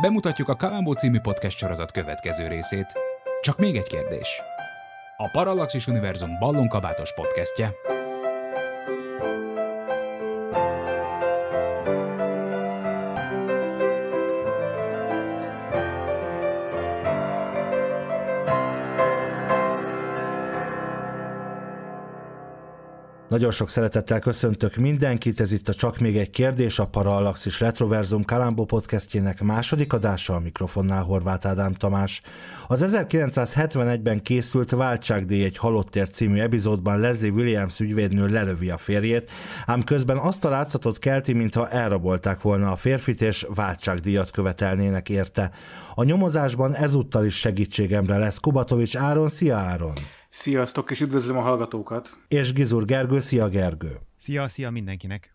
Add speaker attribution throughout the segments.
Speaker 1: Bemutatjuk a Kalambó című podcast sorozat következő részét. Csak még egy kérdés. A Parallaxis Univerzum ballonkabátos
Speaker 2: podcastje
Speaker 3: Nagyon sok szeretettel köszöntök mindenkit, ez itt a Csak még egy kérdés, a és Retroverzum Kalambó podcastjének második adása a mikrofonnál Horváth Ádám Tamás. Az 1971-ben készült Váltságdíj egy halottért című epizódban Leslie Williams ügyvédnő lelövi a férjét, ám közben azt a látszatot kelti, mintha elrabolták volna a férfit és váltságdíjat követelnének érte. A nyomozásban ezúttal is segítségemre lesz Kubatovics Áron. Szia Áron!
Speaker 1: Sziasztok, és üdvözlöm a hallgatókat!
Speaker 3: És Gizur Gergő, szia Gergő!
Speaker 2: Szia, szia mindenkinek!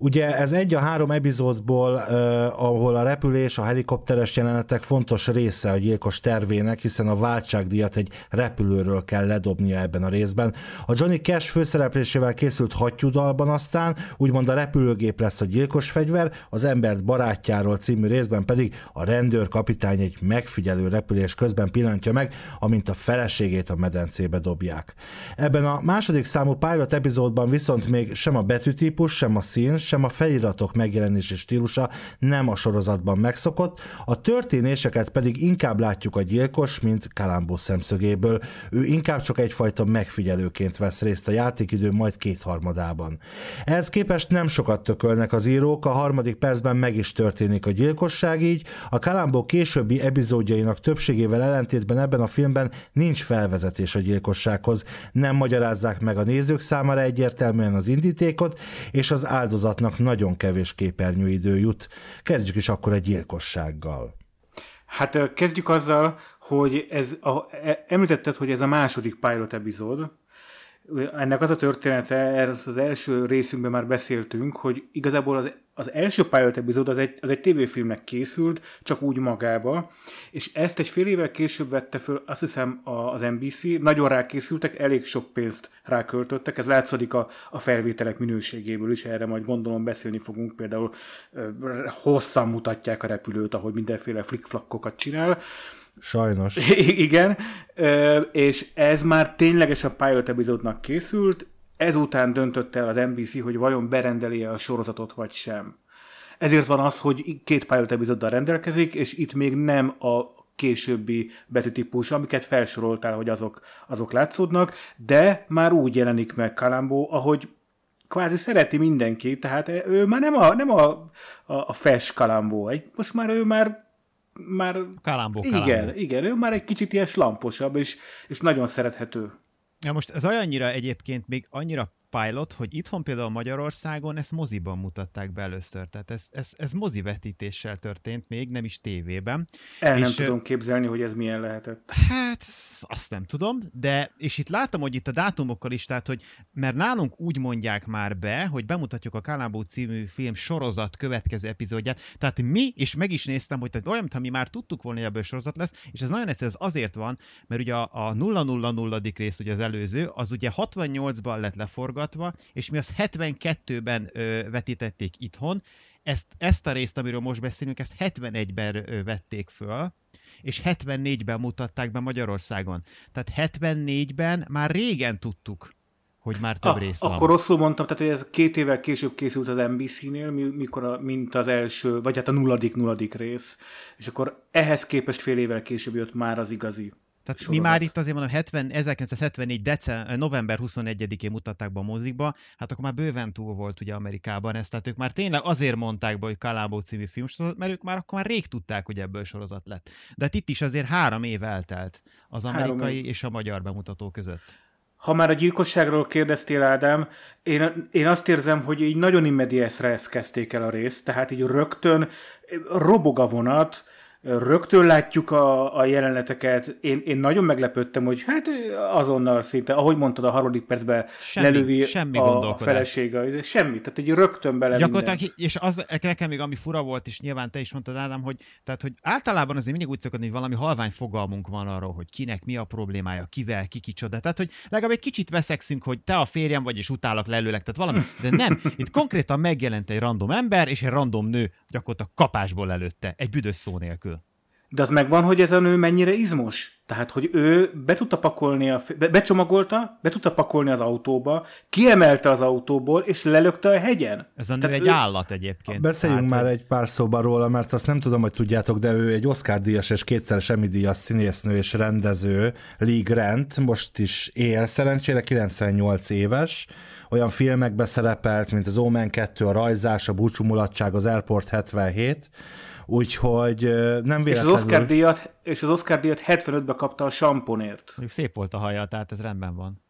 Speaker 3: Ugye ez egy a három epizódból, eh, ahol a repülés, a helikopteres jelenetek fontos része a gyilkos tervének, hiszen a váltságdíjat egy repülőről kell ledobnia ebben a részben. A Johnny Cash főszereplésével készült hattyúdalban aztán úgymond a repülőgép lesz a gyilkos fegyver, az embert barátjáról című részben pedig a rendőr kapitány egy megfigyelő repülés közben pillantja meg, amint a feleségét a medencébe dobják. Ebben a második számú pilot epizódban viszont még sem a betűtípus, sem a szín, sem a feliratok megjelenési stílusa nem a sorozatban megszokott, a történéseket pedig inkább látjuk a gyilkos, mint Kalambó szemszögéből. Ő inkább csak egyfajta megfigyelőként vesz részt a játékidő majd kétharmadában. Ehhez képest nem sokat tökölnek az írók, a harmadik percben meg is történik a gyilkosság így, a Kalambó későbbi epizódjainak többségével ellentétben ebben a filmben nincs felvezetés a gyilkossághoz, nem magyarázzák meg a nézők számára egyértelműen az indítékot, és az áldozat sorozatnak nagyon kevés képernyőidő jut. Kezdjük is akkor egy gyilkossággal.
Speaker 1: Hát kezdjük azzal, hogy ez, a, e, említetted, hogy ez a második pilot epizód, ennek az a története, ezt az első részünkben már beszéltünk, hogy igazából az, az első pilot epizód az egy, az egy tévéfilmnek készült, csak úgy magába, és ezt egy fél évvel később vette föl, azt hiszem az NBC, nagyon rákészültek, elég sok pénzt ráköltöttek, ez látszik a, a felvételek minőségéből is, erre majd gondolom beszélni fogunk, például hosszan mutatják a repülőt, ahogy mindenféle flikflakkokat csinál, Sajnos. I- igen, ö, és ez már a pilot epizódnak készült, ezután döntött el az NBC, hogy vajon berendeli a sorozatot vagy sem. Ezért van az, hogy két pilot epizóddal rendelkezik, és itt még nem a későbbi betűtípus, amiket felsoroltál, hogy azok, azok látszódnak, de már úgy jelenik meg Kalambó, ahogy kvázi szereti mindenki, tehát ő már nem a, nem a, a, a fes Kalambó, most már ő már már... Kalambó, kalambó. Igen, igen, ő már egy kicsit ilyen slamposabb, és, és nagyon szerethető.
Speaker 2: Ja most ez olyannyira egyébként még annyira pilot, hogy itthon például Magyarországon ezt moziban mutatták be először, tehát ez, ez, ez mozivetítéssel történt még, nem is tévében.
Speaker 1: El nem és, tudom
Speaker 2: képzelni, hogy ez milyen lehetett. Hát, azt nem tudom, de, és itt látom, hogy itt a dátumokkal is, tehát, hogy mert nálunk úgy mondják már be, hogy bemutatjuk a Kálábó című film sorozat következő epizódját, tehát mi, és meg is néztem, hogy tehát olyan, mintha mi már tudtuk volna, hogy ebből sorozat lesz, és ez nagyon egyszerű, ez azért van, mert ugye a, a 000 rész, ugye az előző, az ugye 68-ban lett leforgatva, forgatva, és mi az 72-ben ö, vetítették itthon, ezt, ezt a részt, amiről most beszélünk, ezt 71-ben vették föl, és 74-ben mutatták be Magyarországon. Tehát 74-ben már régen tudtuk, hogy már több a, ah, rész van. Akkor rosszul
Speaker 1: mondtam, tehát hogy ez két évvel később készült az NBC-nél, mikor a, mint az első, vagy hát a nulladik nulladik rész, és akkor ehhez képest fél évvel később jött már az igazi.
Speaker 2: Tehát sorozat. mi már itt azért mondom, 70, 1974. Decem, eh, november 21-én mutatták be a mozikba, hát akkor már bőven túl volt ugye Amerikában ez, tehát ők már tényleg azért mondták be, hogy Kalábó című filmsorozat, mert ők már akkor már rég tudták, hogy ebből sorozat lett. De hát itt is azért három év eltelt az amerikai és a magyar bemutató között. Ha már a gyilkosságról
Speaker 1: kérdeztél, Ádám, én, én azt érzem, hogy így nagyon immediesre ezt kezdték el a részt, tehát így rögtön eh, robog a vonat, rögtön látjuk a, a jeleneteket. Én, én nagyon meglepődtem, hogy hát azonnal szinte, ahogy mondtad, a harmadik percben semmi, lelövi semmi a, felesége. Semmi, tehát egy rögtön bele Gyakorlatilag,
Speaker 2: minden. és az nekem még ami fura volt, és nyilván te is mondtad, Ádám, hogy, tehát, hogy általában azért mindig úgy szokott, hogy valami halvány fogalmunk van arról, hogy kinek mi a problémája, kivel, ki kicsoda. Tehát, hogy legalább egy kicsit veszekszünk, hogy te a férjem vagy, és utálak lelőlek, tehát valami. De nem, itt konkrétan megjelent egy random ember, és egy random nő gyakorlatilag kapásból előtte, egy büdös szó nélkül. De az megvan, hogy ez a nő mennyire
Speaker 1: izmos. Tehát, hogy ő be tudta pakolni, a, be, becsomagolta, be tudta pakolni az autóba, kiemelte az autóból, és lelökte a hegyen.
Speaker 2: Ez a nő Tehát egy ő... állat egyébként. Beszéljünk
Speaker 1: hát,
Speaker 3: már egy pár szóba róla, mert azt nem tudom, hogy tudjátok, de ő egy Oscar-díjas és kétszer semmi díjas színésznő és rendező, Lee Grant, most is él, szerencsére 98 éves, olyan filmekbe szerepelt, mint az Omen 2, a Rajzás, a Búcsú Mulatság, az Airport 77, Úgyhogy nem véletlenül... És az Oscar
Speaker 1: díjat, és az Oscar díjat 75 be kapta a samponért. Szép volt a haja, tehát ez rendben van.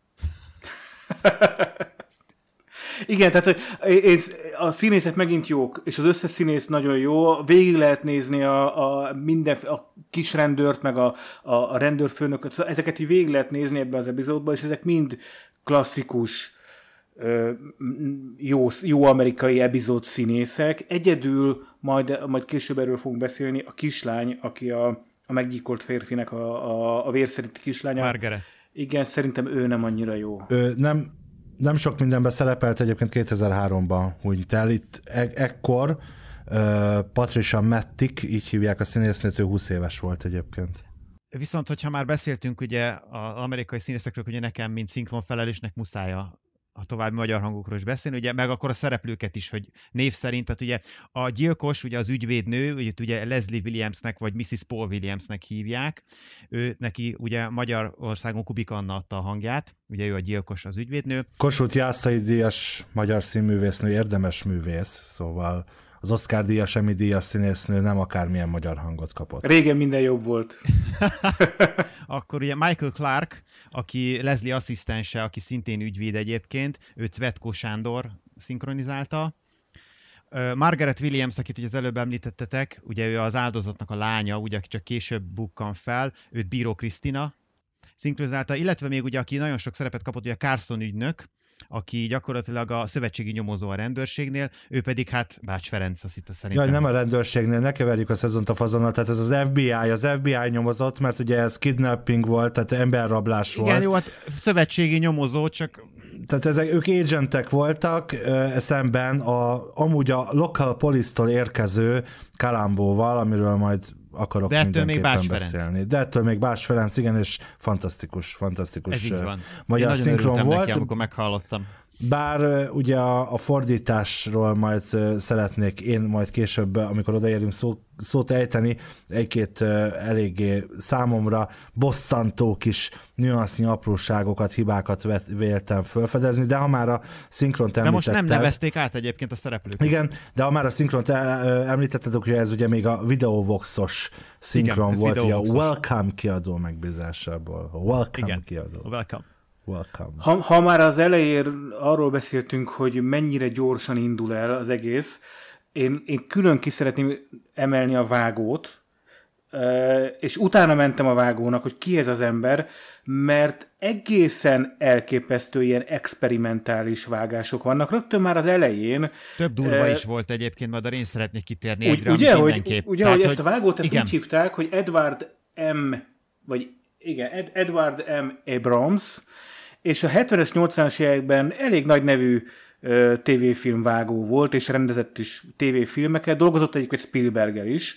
Speaker 1: Igen, tehát ez, a színészek megint jók, és az összes színész nagyon jó. Végig lehet nézni a, a minden, a kis rendőrt, meg a, a, rendőrfőnököt, szóval ezeket így végig lehet nézni ebben az epizódban és ezek mind klasszikus jó, jó amerikai epizód színészek. Egyedül, majd, majd később erről fogunk beszélni, a kislány, aki a, a meggyilkolt férfinek a, a, a vérszerinti kislánya. Margaret. Igen, szerintem ő nem annyira jó.
Speaker 3: Ö, nem, nem sok mindenben szerepelt egyébként 2003-ban hogy el. Itt e- ekkor uh, Patricia Mettik, így hívják a színésznőt, ő 20 éves volt egyébként.
Speaker 2: Viszont, hogyha már beszéltünk ugye az amerikai színészekről, ugye nekem, mint szinkronfelelősnek muszáj a a további magyar hangokról is beszélni, ugye, meg akkor a szereplőket is, hogy név szerint, tehát ugye a gyilkos, ugye az ügyvédnő, ugye, ugye Leslie Williamsnek, vagy Mrs. Paul Williamsnek hívják, ő neki ugye Magyarországon Kubik Anna adta a hangját, ugye ő a gyilkos, az ügyvédnő.
Speaker 3: Kossuth Jászai Díjas magyar színművésznő, érdemes művész, szóval az Oscar díjas, semmi díjas színésznő nem akármilyen magyar hangot kapott.
Speaker 2: Régen minden jobb volt. Akkor ugye Michael Clark, aki Leslie asszisztense, aki szintén ügyvéd egyébként, őt Cvetko Sándor szinkronizálta. Margaret Williams, akit ugye az előbb említettetek, ugye ő az áldozatnak a lánya, ugye aki csak később bukkan fel, őt Bíró Krisztina szinkronizálta, illetve még ugye, aki nagyon sok szerepet kapott, ugye a Carson ügynök, aki gyakorlatilag a szövetségi nyomozó a rendőrségnél, ő pedig hát Bács Ferenc, azt itt szerintem. Jaj,
Speaker 3: nem a rendőrségnél, ne keverjük a szezont a fazonnal, tehát ez az FBI, az FBI nyomozott, mert ugye ez kidnapping volt, tehát emberrablás Igen, volt. Igen, jó, hát szövetségi nyomozó, csak... Tehát ezek, ők agentek voltak szemben a, amúgy a local police-tól érkező Kalambóval, amiről majd akarok De ettől még Bács beszélni. Ferenc. De ettől még Bács Ferenc, igen, és fantasztikus, fantasztikus Ez így van. magyar Én nagyon szinkron volt. Neki, amikor
Speaker 2: meghallottam.
Speaker 3: Bár ugye a, a fordításról majd szeretnék én majd később, amikor odaérünk szó, szót ejteni, egy-két eléggé számomra bosszantó kis nüansznyi apróságokat, hibákat véltem felfedezni, de ha már a szinkront említettem... De most nem nevezték
Speaker 2: át egyébként a szereplőket.
Speaker 3: Igen, de ha már a szinkront említetted, hogy ez ugye még a videovoxos szinkron Igen, volt, ugye a Welcome kiadó megbízásából. Welcome Igen, kiadó.
Speaker 1: Welcome. Welcome. Ha, ha már az elején arról beszéltünk, hogy mennyire gyorsan indul el az egész, én, én külön ki szeretném emelni a vágót, és utána mentem a vágónak, hogy ki ez az ember, mert egészen elképesztő ilyen experimentális vágások vannak. Rögtön már az elején...
Speaker 2: Több durva uh, is
Speaker 1: volt egyébként, majd arra én szeretnék kitérni úgy, egyre, ugye, hogy, Ugye, Tehát, hogy, hogy ezt a vágót ezt igen. úgy hívták, hogy Edward M. vagy igen, Ed, Edward M. Abrams, és a 70-es, 80-as években elég nagy nevű tévéfilmvágó volt, és rendezett is tévéfilmeket, dolgozott egyébként Spielberggel is,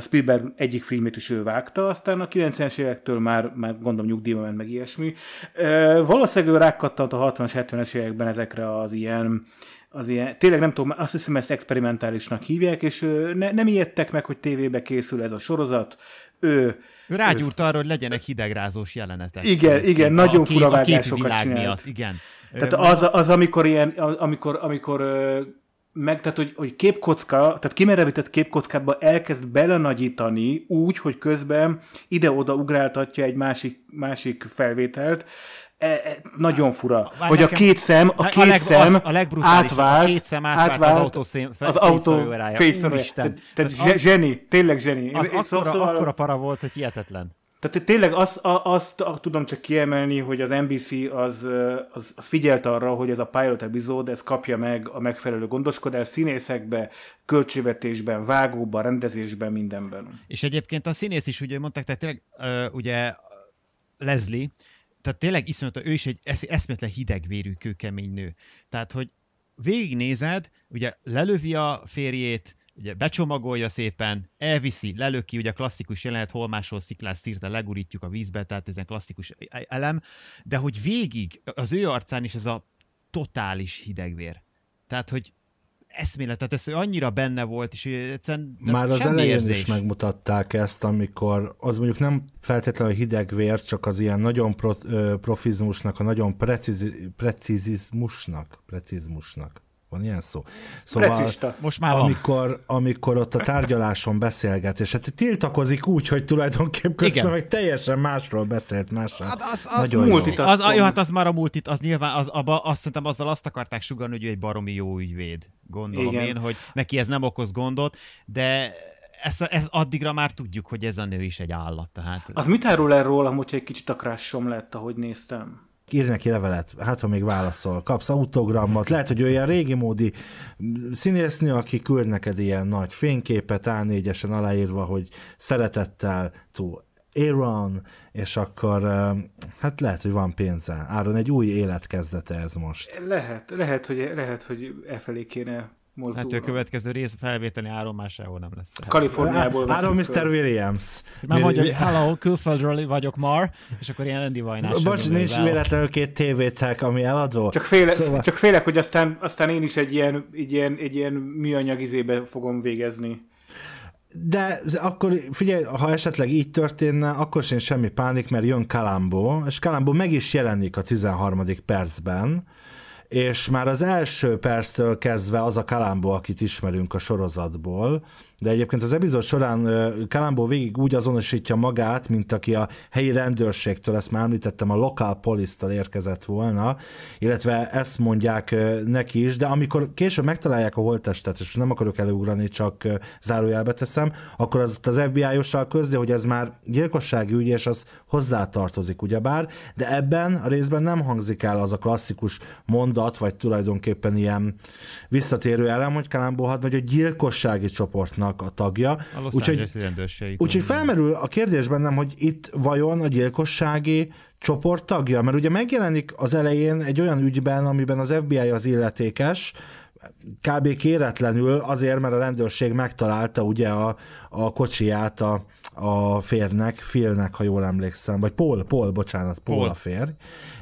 Speaker 1: Spielberg egyik filmét is ő vágta, aztán a 90-es évektől már, már gondolom nyugdíjban ment meg ilyesmi. Valószínűleg ő rákattant a 60-as, 70-es években ezekre az ilyen, az ilyen, tényleg nem tudom, azt hiszem ezt experimentálisnak hívják, és ne, nem ijedtek meg, hogy tévébe készül ez a sorozat. Ő ő rágyúrt
Speaker 2: arra, hogy legyenek hidegrázós jelenetek. Igen, igen, a nagyon a két világ csinált. Miatt, igen. Tehát az,
Speaker 1: az amikor ilyen, amikor, amikor meg, tehát hogy, hogy képkocka, tehát kimerevített képkockába elkezd belenagyítani úgy, hogy közben ide-oda ugráltatja egy másik, másik felvételt, E, e, nagyon fura. Vagy hogy a két szem, a két a leg, szem az, a átvált, a két szem átvált, átvált az autó, szén, az autó Úristen. zseni, tényleg zseni. Az akkora, szóval-, szóval... akkora para
Speaker 2: volt, hogy hihetetlen.
Speaker 1: Tehát tényleg azt, azt tudom csak kiemelni, hogy az NBC az, az, az figyelt arra, hogy ez a pilot epizód, ez kapja meg a megfelelő gondoskodást színészekbe, költségvetésben, vágóban, rendezésben, mindenben.
Speaker 2: És egyébként a színész is, ugye mondták, tehát tényleg ugye Leslie, tehát tényleg iszonyat, ő is egy esz, eszmetlen hidegvérű, kőkemény nő. Tehát, hogy végignézed, ugye lelövi a férjét, ugye becsomagolja szépen, elviszi, lelöki, ugye klasszikus jelenet, hol máshol sziklás szírta, legurítjuk a vízbe, tehát ezen klasszikus e-, e-, elem, de hogy végig az ő arcán is ez a totális hidegvér. Tehát, hogy eszméletet, ez annyira benne volt, és egyszerűen Már az elején érzés. is
Speaker 3: megmutatták ezt, amikor az mondjuk nem feltétlenül hideg vér, csak az ilyen nagyon pro, profizmusnak, a nagyon precíz, precizizmusnak, precizmusnak van ilyen szó? Szóval, Precista. Most már amikor, amikor ott a tárgyaláson beszélget, és hát tiltakozik úgy, hogy tulajdonképp köszönöm, Igen. meg
Speaker 2: teljesen másról beszélt mással. Hát az, az, Nagyon multit, jó. Az, jó, hát az már a multit, az nyilván, az, abba, azt szerintem azzal azt akarták sugarni, hogy ő egy baromi jó ügyvéd. Gondolom Igen. én, hogy neki ez nem okoz gondot, de ez ez addigra már tudjuk, hogy ez a nő is egy állat. Tehát... Az mit
Speaker 1: árul el rólam, hogyha egy kicsit a lett, ahogy néztem?
Speaker 3: ír neki levelet, hát ha még válaszol, kapsz autogramot, lehet, hogy olyan régi módi színésznő, aki küld neked ilyen nagy fényképet, A4-esen aláírva, hogy szeretettel to Aaron, és akkor hát lehet, hogy van pénze. Áron, egy új élet kezdete ez
Speaker 2: most.
Speaker 1: Lehet, lehet, hogy, lehet, hogy e felé kéne mozdulnak. Hát a következő rész felvételi
Speaker 2: áron már sehol nem lesz. Tehát. Kaliforniából. Hát, hello, Mr. Williams. Már mondja, hogy hello, külföldről vagyok már, és akkor ilyen Andy Vajnás. Bocs, nincs véletlenül
Speaker 3: két tévécek, ami eladó. Csak, féle, szóval... csak
Speaker 1: félek, hogy aztán, aztán én is egy ilyen, egy ilyen, egy ilyen műanyag izébe fogom végezni.
Speaker 3: De akkor figyelj, ha esetleg így történne, akkor sem semmi pánik, mert jön Kalambó, és Kalambó meg is jelenik a 13. percben, és már az első perctől kezdve az a kalámbó, akit ismerünk a sorozatból, de egyébként az epizód során Kalambó végig úgy azonosítja magát, mint aki a helyi rendőrségtől, ezt már említettem, a lokál polisztal érkezett volna, illetve ezt mondják neki is, de amikor később megtalálják a holttestet, és nem akarok előugrani, csak zárójelbe teszem, akkor az az FBI-ossal közli, hogy ez már gyilkossági ügy, és az hozzátartozik ugyebár, de ebben a részben nem hangzik el az a klasszikus mondat, vagy tulajdonképpen ilyen visszatérő elem, hogy Kalambó hadnagy a gyilkossági csoportnak csoportnak a tagja. A Los úgyhogy, úgyhogy felmerül a kérdés bennem, hogy itt vajon a gyilkossági csoport tagja? Mert ugye megjelenik az elején egy olyan ügyben, amiben az FBI az illetékes, kb. kéretlenül azért, mert a rendőrség megtalálta ugye a, a kocsiját a, a férnek, Philnek, ha jól emlékszem, vagy Paul, Paul, bocsánat, Paul, Paul. a fér.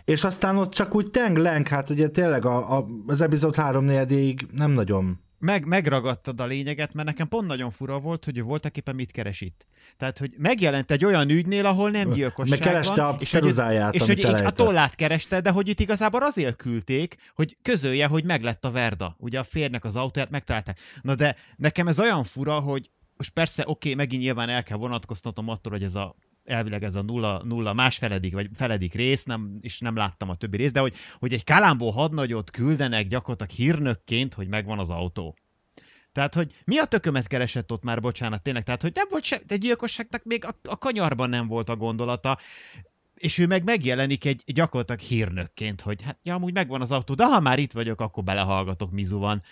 Speaker 3: És aztán ott csak úgy tenglenk, hát ugye tényleg a, a, az epizód 3 4 nem nagyon
Speaker 2: meg, megragadtad a lényeget, mert nekem pont nagyon fura volt, hogy ő voltak éppen mit keres itt. Tehát, hogy megjelent egy olyan ügynél, ahol nem gyilkosság Meg van, a és hogy és hogy a tollát kereste, de hogy itt igazából azért küldték, hogy közölje, hogy meglett a verda. Ugye a férnek az autóját megtalálták. Na de nekem ez olyan fura, hogy most persze, oké, okay, megint nyilván el kell vonatkoztatnom attól, hogy ez a elvileg ez a nulla, nulla más feledik, vagy feledik rész, nem, és nem láttam a többi részt, de hogy, hogy egy Kalambó hadnagyot küldenek gyakorlatilag hírnökként, hogy megvan az autó. Tehát, hogy mi a tökömet keresett ott már, bocsánat, tényleg, tehát, hogy nem volt se, egy gyilkosságnak még a, a kanyarban nem volt a gondolata és ő meg megjelenik egy gyakorlatilag hírnökként, hogy hát ja, amúgy megvan az autó, de ha már itt vagyok, akkor belehallgatok, mizu van.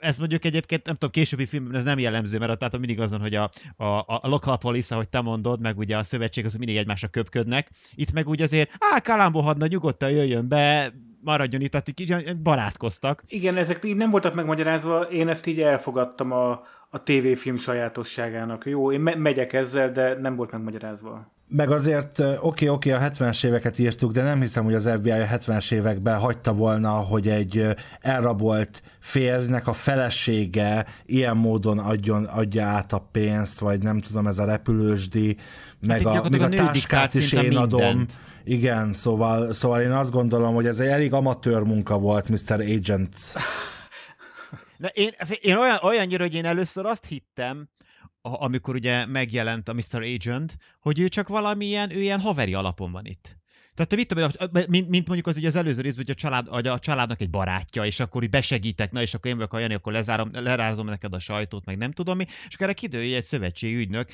Speaker 2: Ez mondjuk egyébként, nem tudom, későbbi filmben ez nem jellemző, mert tehát mindig azon, hogy a, a, a local police, ahogy te mondod, meg ugye a szövetség, az mindig egymásra köpködnek. Itt meg úgy azért, á, hadna, nyugodtan jöjjön be, maradjon itt, tehát így barátkoztak.
Speaker 1: Igen, ezek így nem voltak megmagyarázva, én ezt így elfogadtam a, a tévéfilm sajátosságának. Jó, én me- megyek ezzel, de nem volt megmagyarázva.
Speaker 2: Meg
Speaker 3: azért, oké, oké, a 70-es éveket írtuk, de nem hiszem, hogy az FBI a 70-es években hagyta volna, hogy egy elrabolt férjnek a felesége ilyen módon adjon, adja át a pénzt, vagy nem tudom, ez a repülősdi, meg hát a, a, a táskát is én mindent. adom. Igen, szóval, szóval én azt gondolom, hogy ez egy elég amatőr munka volt Mr. Agent
Speaker 2: Na, én, én olyan, olyannyira, hogy én először azt hittem, amikor ugye megjelent a Mr. Agent, hogy ő csak valamilyen, ő ilyen haveri alapon van itt. Tehát mit tudom, mint, mint mondjuk az, hogy az előző részben, hogy a, család, hogy a családnak egy barátja, és akkor így besegítek, na és akkor én vagyok a Jani, akkor lezárom, lerázom neked a sajtót, meg nem tudom mi, és akkor erre kidője egy szövetségi ügynök.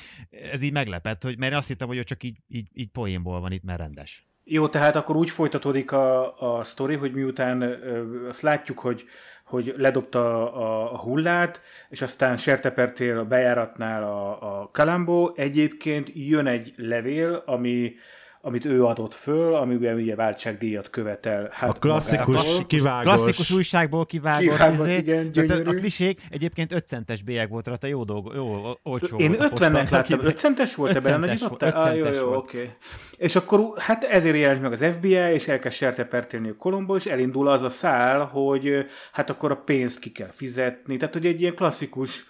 Speaker 2: Ez így meglepett, hogy, mert azt hittem, hogy ő csak így, így, így poénból van itt, mert rendes.
Speaker 1: Jó, tehát akkor úgy folytatódik a, a sztori, hogy miután ö, azt látjuk, hogy hogy ledobta a, a hullát, és aztán sertepertél a bejáratnál a, a Kalambó. Egyébként jön egy levél, ami amit ő adott föl, amiben ugye, váltságdíjat követel. Hát a klasszikus magától. kivágós. Klasszikus
Speaker 2: újságból kivágott. kivágott izé, igen, gyönyörű. A, a klisék egyébként 5 centes bélyeg volt rajta, jó dolog, jó, olcsó Én 50 nek láttam, 5 centes volt ebben, nagy volt, ah, jó, jó, oké. Okay.
Speaker 1: És akkor hát ezért jelent meg az FBI, és elkezd sertepertélni a Kolombo, és elindul az a szál, hogy hát akkor a pénzt ki kell fizetni. Tehát, hogy egy ilyen klasszikus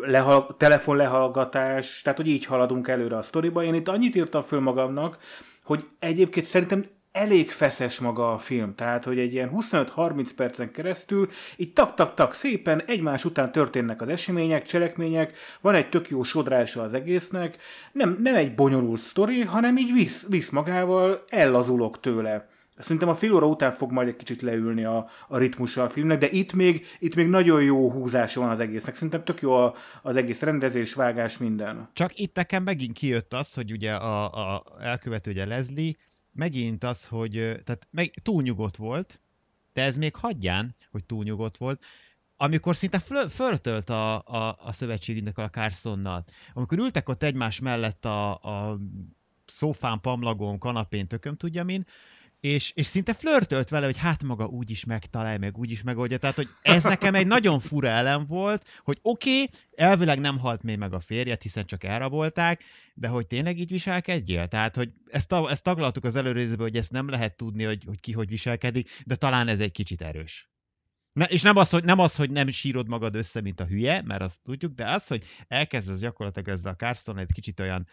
Speaker 1: lehal, telefonlehallgatás, tehát hogy így haladunk előre a sztoriba. Én itt annyit írtam föl magamnak, hogy egyébként szerintem elég feszes maga a film, tehát hogy egy ilyen 25-30 percen keresztül így tak-tak-tak szépen egymás után történnek az események, cselekmények, van egy tök jó sodrása az egésznek, nem, nem egy bonyolult sztori, hanem így visz, visz magával, ellazulok tőle. Szerintem a fél óra után fog majd egy kicsit leülni a, a ritmusa a filmnek, de itt még, itt még nagyon jó húzás van az egésznek. Szerintem tök jó a, az egész rendezés, vágás, minden.
Speaker 2: Csak itt nekem megint kijött az, hogy ugye a, a elkövető, ugye Leslie, megint az, hogy tehát meg, túl nyugodt volt, de ez még hagyján, hogy túl nyugodt volt, amikor szinte föltölt a, a, a szövetségünknek a Carsonnal. Amikor ültek ott egymás mellett a, a szófán, pamlagon, kanapén, tököm tudja min, és, és szinte flörtölt vele, hogy hát maga úgy is megtalál, meg úgy is megoldja. Tehát, hogy ez nekem egy nagyon fura elem volt, hogy oké, okay, elvileg nem halt még meg a férjet, hiszen csak elrabolták, de hogy tényleg így viselkedjél? Tehát, hogy ezt, ezt taglaltuk az előrészből, hogy ezt nem lehet tudni, hogy, hogy ki hogy viselkedik, de talán ez egy kicsit erős. Ne, és nem az, hogy, nem az, hogy nem sírod magad össze, mint a hülye, mert azt tudjuk, de az, hogy elkezd az gyakorlatilag ezzel a Carston egy kicsit olyan,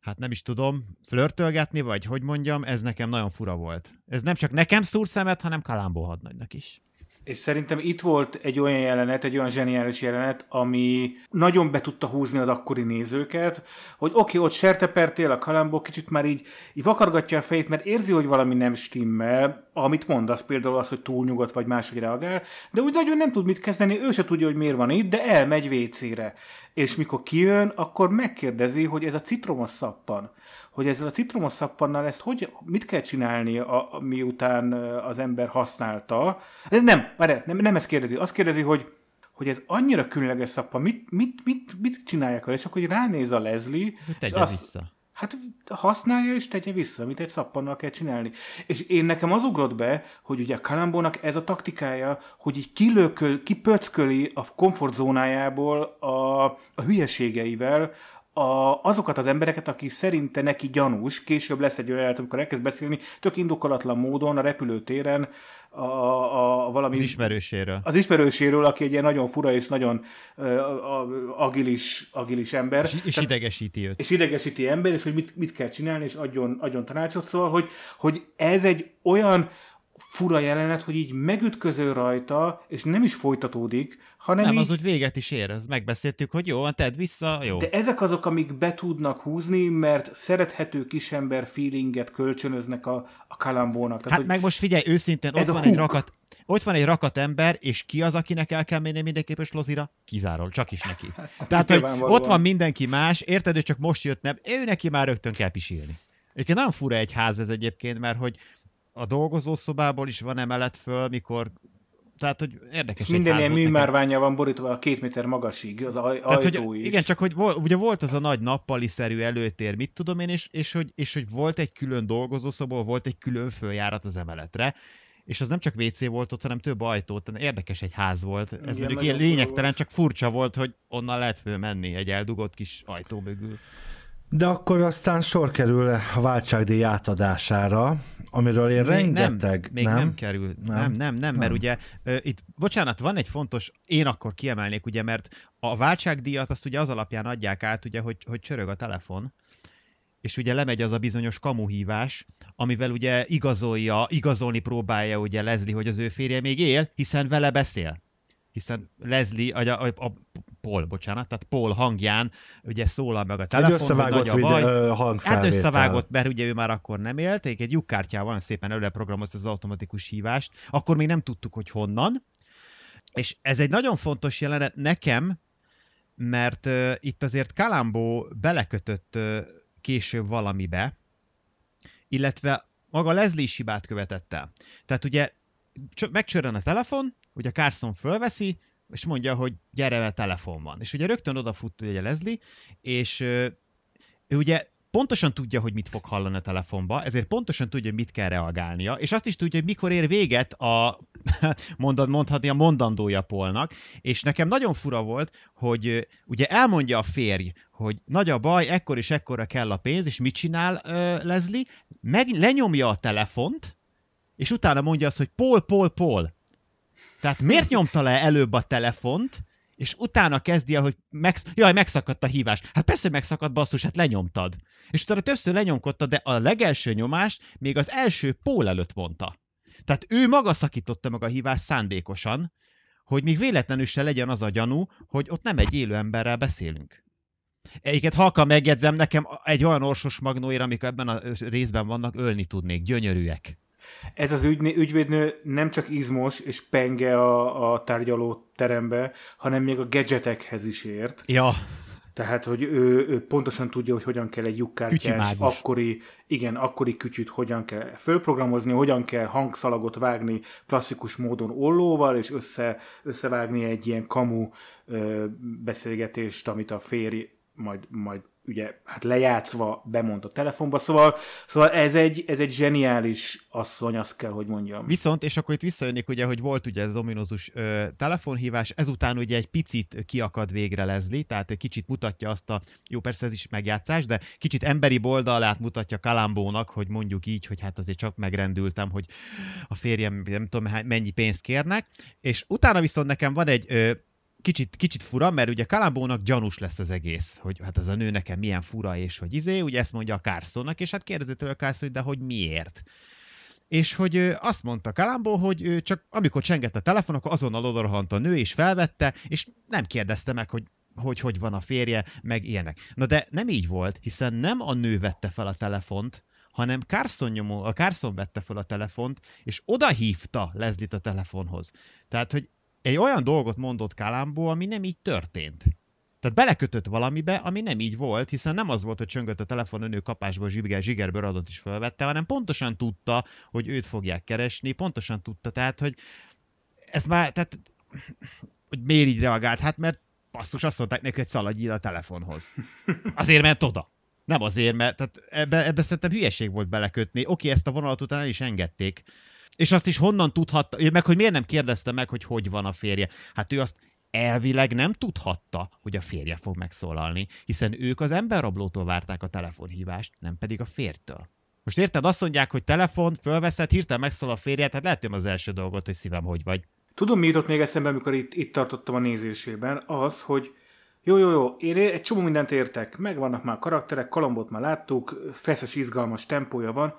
Speaker 2: hát nem is tudom, flörtölgetni, vagy hogy mondjam, ez nekem nagyon fura volt. Ez nem csak nekem szúr szemet, hanem Kalámbó hadnagynak is
Speaker 1: és szerintem itt volt egy olyan jelenet, egy olyan zseniális jelenet, ami nagyon be tudta húzni az akkori nézőket, hogy oké, okay, ott sertepertél a kalambó, kicsit már így, így vakargatja a fejét, mert érzi, hogy valami nem stimmel, amit mondasz, például az, hogy túl nyugodt vagy máshogy reagál, de úgy nagyon nem tud mit kezdeni, ő se tudja, hogy miért van itt, de elmegy WC-re. És mikor kijön, akkor megkérdezi, hogy ez a citromos szappan hogy ezzel a citromos szappannal ezt hogy, mit kell csinálni, a, a, miután az ember használta. Nem, várj, nem, nem ezt kérdezi. Azt kérdezi, hogy hogy ez annyira különleges szappan, mit, mit, mit, mit csinálják vele? És akkor hogy ránéz a Leslie. Hát tegye azt, vissza. Hát használja és tegye vissza, amit egy szappannal kell csinálni. És én nekem az ugrott be, hogy ugye a Kalambónak ez a taktikája, hogy így kilököl, kipöcköli a komfortzónájából a, a hülyeségeivel a, azokat az embereket, akik szerinte neki gyanús, később lesz egy olyan, amikor elkezd beszélni, tök indokolatlan módon a repülőtéren a, a, a valami... Az
Speaker 2: ismerőséről.
Speaker 1: Az ismerőséről, aki egy ilyen nagyon fura és nagyon ö, a, a, agilis, agilis ember. És, és Tehát,
Speaker 2: idegesíti őt.
Speaker 1: És idegesíti ember, és hogy mit, mit kell csinálni, és adjon, adjon tanácsot. Szóval, hogy, hogy ez egy olyan fura jelenet, hogy így megütköző rajta, és nem is folytatódik, hanem nem, így... az úgy véget is ér,
Speaker 2: az megbeszéltük, hogy jó, tedd vissza, jó. De
Speaker 1: ezek azok, amik be tudnak húzni, mert szerethető kisember feelinget kölcsönöznek a, a kalambónak. Tehát, hát meg
Speaker 2: most figyelj, őszintén, ott van, egy rakat, ott van egy rakat ember, és ki az, akinek el kell menni mindenképpen slozira? lozira? Kizáról, csak is neki. Hát, Tehát, hogy ott van mindenki más, érted, ő csak most jött, nem, ő neki már rögtön kell pisilni. Egyébként nem fura egy ház ez egyébként, mert hogy a dolgozószobából is van emelet föl, mikor tehát, hogy érdekes. És minden ilyen műmárványa
Speaker 1: van borítva a két méter magasig, az aj- Tehát, ajtó hogy, is. Igen, csak
Speaker 2: hogy ugye volt az a nagy nappaliszerű előtér, mit tudom én, és, és, hogy, és hogy volt egy külön dolgozószoba, volt egy külön följárat az emeletre, és az nem csak WC volt ott, hanem több ajtó, tehát érdekes egy ház volt. Ez igen, mondjuk ilyen lényegtelen, volt. csak furcsa volt, hogy onnan lehet fölmenni egy eldugott kis ajtó mögül.
Speaker 3: De akkor aztán sor kerül a váltságdíj átadására, amiről én még rengeteg... Nem, még nem, nem
Speaker 2: kerül. Nem, nem, nem, nem mert nem. ugye uh, itt, bocsánat, van egy fontos, én akkor kiemelnék, ugye, mert a váltságdíjat azt ugye az alapján adják át, ugye, hogy, hogy csörög a telefon, és ugye lemegy az a bizonyos kamuhívás, amivel ugye igazolja, igazolni próbálja ugye Leslie, hogy az ő férje még él, hiszen vele beszél. Hiszen Leslie, a, a, a Paul, bocsánat, tehát Paul hangján ugye szólal meg a telefon, Egy összevágott hogy nagy a baj. Hát összevágott, mert ugye ő már akkor nem élt, egy lyukkártyával szépen programozta az automatikus hívást, akkor még nem tudtuk, hogy honnan, és ez egy nagyon fontos jelenet nekem, mert uh, itt azért Kalambó belekötött uh, később valamibe, illetve maga Leslie is hibát követett el. Tehát ugye megcsörren a telefon, ugye Carson fölveszi, és mondja, hogy gyere mert telefon van. És ugye rögtön odafut ugye Leslie, és ő, ugye pontosan tudja, hogy mit fog hallani a telefonba, ezért pontosan tudja, hogy mit kell reagálnia, és azt is tudja, hogy mikor ér véget a mondat, mondhatni a mondandója Polnak, és nekem nagyon fura volt, hogy ugye elmondja a férj, hogy nagy a baj, ekkor és ekkora kell a pénz, és mit csinál uh, Leslie? Meg lenyomja a telefont, és utána mondja azt, hogy Pol, Pol, Pol. Tehát miért nyomta le előbb a telefont, és utána kezdi el, hogy megsz... jaj, megszakadt a hívás. Hát persze, hogy megszakadt basszus, hát lenyomtad. És utána többször lenyomkodta, de a legelső nyomást még az első pól előtt mondta. Tehát ő maga szakította meg a hívást szándékosan, hogy még véletlenül se legyen az a gyanú, hogy ott nem egy élő emberrel beszélünk. Egyiket halkan megjegyzem, nekem egy olyan orsos magnóért, amik ebben a részben vannak, ölni tudnék, gyönyörűek. Ez az ügy, ügyvédnő
Speaker 1: nem csak izmos és penge a, a tárgyaló terembe, hanem még a gadgetekhez is ért. Ja. Tehát, hogy ő, ő pontosan tudja, hogy hogyan kell egy lyukkártyás, akkori, igen, akkori kütyüt hogyan kell fölprogramozni, hogyan kell hangszalagot vágni klasszikus módon ollóval, és össze, összevágni egy ilyen kamu ö, beszélgetést, amit a férj majd, majd ugye hát lejátszva bemond a telefonba, szóval, szóval ez, egy, ez egy zseniális asszony, azt kell, hogy mondjam.
Speaker 2: Viszont, és akkor itt visszajönnék ugye, hogy volt ugye ez ominózus ö, telefonhívás, ezután ugye egy picit kiakad végre Leslie, tehát egy kicsit mutatja azt a, jó persze ez is megjátszás, de kicsit emberi oldalát mutatja Kalambónak, hogy mondjuk így, hogy hát azért csak megrendültem, hogy a férjem nem tudom mennyi pénzt kérnek, és utána viszont nekem van egy ö, kicsit, kicsit fura, mert ugye Kalambónak gyanús lesz az egész, hogy hát ez a nő nekem milyen fura, és hogy izé, ugye ezt mondja a Kárszónak, és hát kérdezi tőle a Kárszó, hogy de hogy miért. És hogy azt mondta Kalambó, hogy csak amikor csengett a telefon, akkor azonnal odorhant a nő, és felvette, és nem kérdezte meg, hogy hogy hogy van a férje, meg ilyenek. Na de nem így volt, hiszen nem a nő vette fel a telefont, hanem Carson, nyomó, a Carson vette fel a telefont, és oda hívta Leslie-t a telefonhoz. Tehát, hogy egy olyan dolgot mondott Kalambó, ami nem így történt. Tehát belekötött valamibe, ami nem így volt, hiszen nem az volt, hogy csöngött a telefon önő kapásból zsibgel, zsigerből adott is felvette, hanem pontosan tudta, hogy őt fogják keresni, pontosan tudta, tehát, hogy ez már, tehát, hogy miért így reagált? Hát mert basszus, azt mondták neki, hogy szaladj a telefonhoz. Azért ment oda. Nem azért, mert tehát ebbe, ebbe szerintem hülyeség volt belekötni. Oké, ezt a vonalat után el is engedték, és azt is honnan tudhatta, meg hogy miért nem kérdezte meg, hogy hogy van a férje. Hát ő azt elvileg nem tudhatta, hogy a férje fog megszólalni, hiszen ők az emberrablótól várták a telefonhívást, nem pedig a fértől. Most érted, azt mondják, hogy telefon, fölveszed, hirtelen megszól a férje, tehát lehet az első dolgot, hogy szívem, hogy vagy.
Speaker 1: Tudom, mi jutott még eszembe, amikor itt, itt tartottam a nézésében, az, hogy jó, jó, jó, én egy csomó mindent értek, megvannak már karakterek, kalambot már láttuk, feszes, izgalmas tempója van.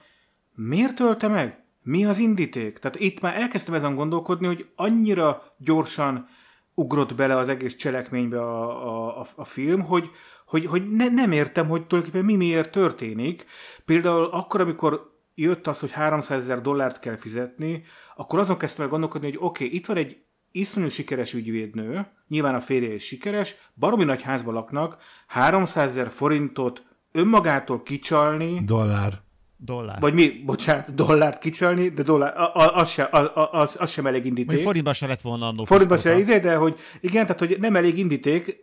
Speaker 1: Miért ölte meg? mi az indíték? Tehát itt már elkezdtem ezen gondolkodni, hogy annyira gyorsan ugrott bele az egész cselekménybe a, a, a, a film, hogy, hogy, hogy ne, nem értem, hogy tulajdonképpen mi miért történik. Például akkor, amikor jött az, hogy 300 ezer dollárt kell fizetni, akkor azon kezdtem el gondolkodni, hogy oké, okay, itt van egy iszonyú sikeres ügyvédnő, nyilván a férje is sikeres, baromi nagy házba laknak, 300 ezer forintot önmagától kicsalni. Dollár. Dollár. Vagy mi, bocsánat, dollárt kicsalni, de dollár, a, a, az, sem, a, az, az sem elég indíték. Vagy forintban se lett volna annó. Forintban se, izé, de hogy igen, tehát hogy nem elég indíték,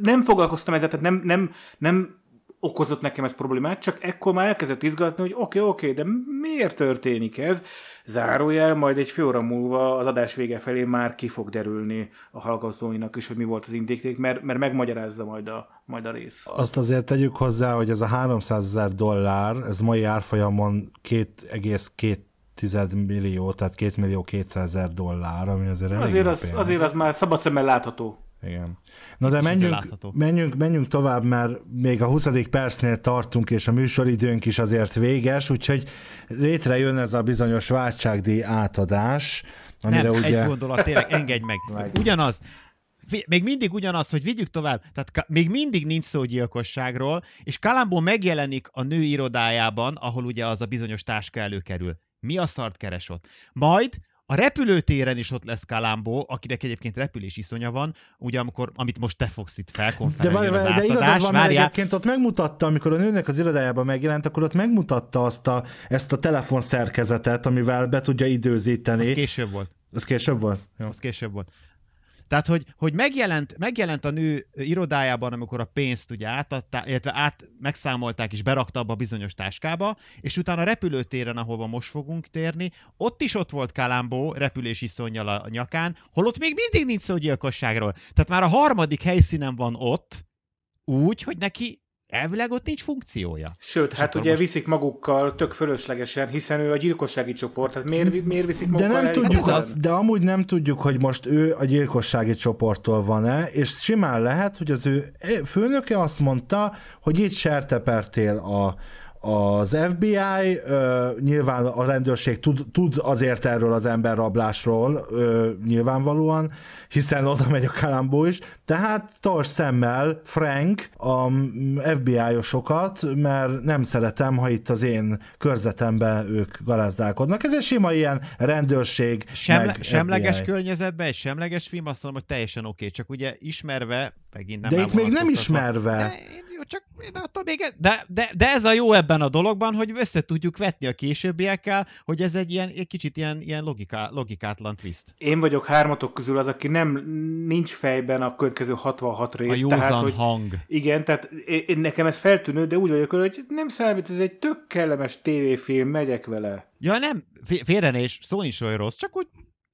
Speaker 1: nem foglalkoztam ezzel, tehát nem, nem, nem okozott nekem ez problémát, csak ekkor már elkezdett izgatni, hogy oké, okay, oké, okay, de miért történik ez? Zárójel, majd egy fél óra múlva az adás vége felé már ki fog derülni a hallgatóinak is, hogy mi volt az indíték, mert, mert megmagyarázza majd a, majd a rész. Azt
Speaker 3: azért tegyük hozzá, hogy ez a 300 ezer dollár, ez mai árfolyamon 2,2 millió, tehát 2 millió 200 ezer dollár, ami azért elég azért az, pénz. Azért
Speaker 1: az már szabad szemmel látható. Igen.
Speaker 3: Na de menjünk, menjünk, menjünk tovább, mert még a 20. percnél tartunk, és a műsoridőnk is azért véges, úgyhogy létrejön ez a bizonyos váltságdíj átadás, amire Nem, ugye... egy gondolat, tényleg, engedj
Speaker 2: meg. Ugyanaz, még mindig ugyanaz, hogy vigyük tovább, tehát még mindig nincs szó gyilkosságról, és Kalambó megjelenik a nő irodájában, ahol ugye az a bizonyos táska előkerül. Mi a szart keres ott? Majd a repülőtéren is ott lesz Kalambó, akinek egyébként repülés iszonya van, ugye amikor, amit most te fogsz itt felkonferálni de, várj, az de igazad van, várjá...
Speaker 3: egyébként ott megmutatta, amikor a nőnek az irodájában megjelent, akkor ott megmutatta azt a, ezt a telefonszerkezetet, amivel be tudja időzíteni.
Speaker 2: Ez később volt. Ez később volt? Jó. Az később volt. Tehát, hogy, hogy megjelent, megjelent a nő irodájában, amikor a pénzt ugye átadta, illetve át megszámolták és berakta abba a bizonyos táskába, és utána a repülőtéren, ahova most fogunk térni, ott is ott volt Kalambó repülési iszonyjal a nyakán, holott még mindig nincs szó gyilkosságról. Tehát már a harmadik helyszínen van ott, úgy, hogy neki Elvileg ott nincs funkciója.
Speaker 1: Sőt, hát ugye most... viszik magukkal tök fölöslegesen, hiszen ő a gyilkossági csoport, tehát miért, miért viszik
Speaker 3: magukkal? De, nem tudjuk, hát az, de amúgy nem tudjuk, hogy most ő a gyilkossági csoporttól van-e, és simán lehet, hogy az ő főnöke azt mondta, hogy itt sertepertél a, az FBI, ö, nyilván a rendőrség tud, tud azért erről az emberrablásról, ö, nyilvánvalóan, hiszen oda megy a kalambó is, tehát tarts szemmel Frank a FBI-osokat, mert nem szeretem, ha itt az én körzetemben ők garázdálkodnak. Ez egy sima ilyen
Speaker 2: rendőrség.
Speaker 3: Semle- semleges FBI.
Speaker 2: környezetben egy semleges film, azt mondom, hogy teljesen oké, okay. csak ugye ismerve megint nem De itt még nem ismerve. De, jó, csak de attól még, e- de, de, de, ez a jó ebben a dologban, hogy össze tudjuk vetni a későbbiekkel, hogy ez egy ilyen, egy kicsit ilyen, ilyen logika, logikátlan
Speaker 1: twist. Én vagyok hármatok közül az, aki nem nincs fejben a következő 66 rész. A józan tehát, hogy, hang. Igen, tehát én, nekem ez feltűnő, de úgy vagyok, hogy nem számít, ez egy tök kellemes tévéfilm, megyek vele.
Speaker 2: Ja nem, félrenés, ne is, szó nincs olyan rossz, csak úgy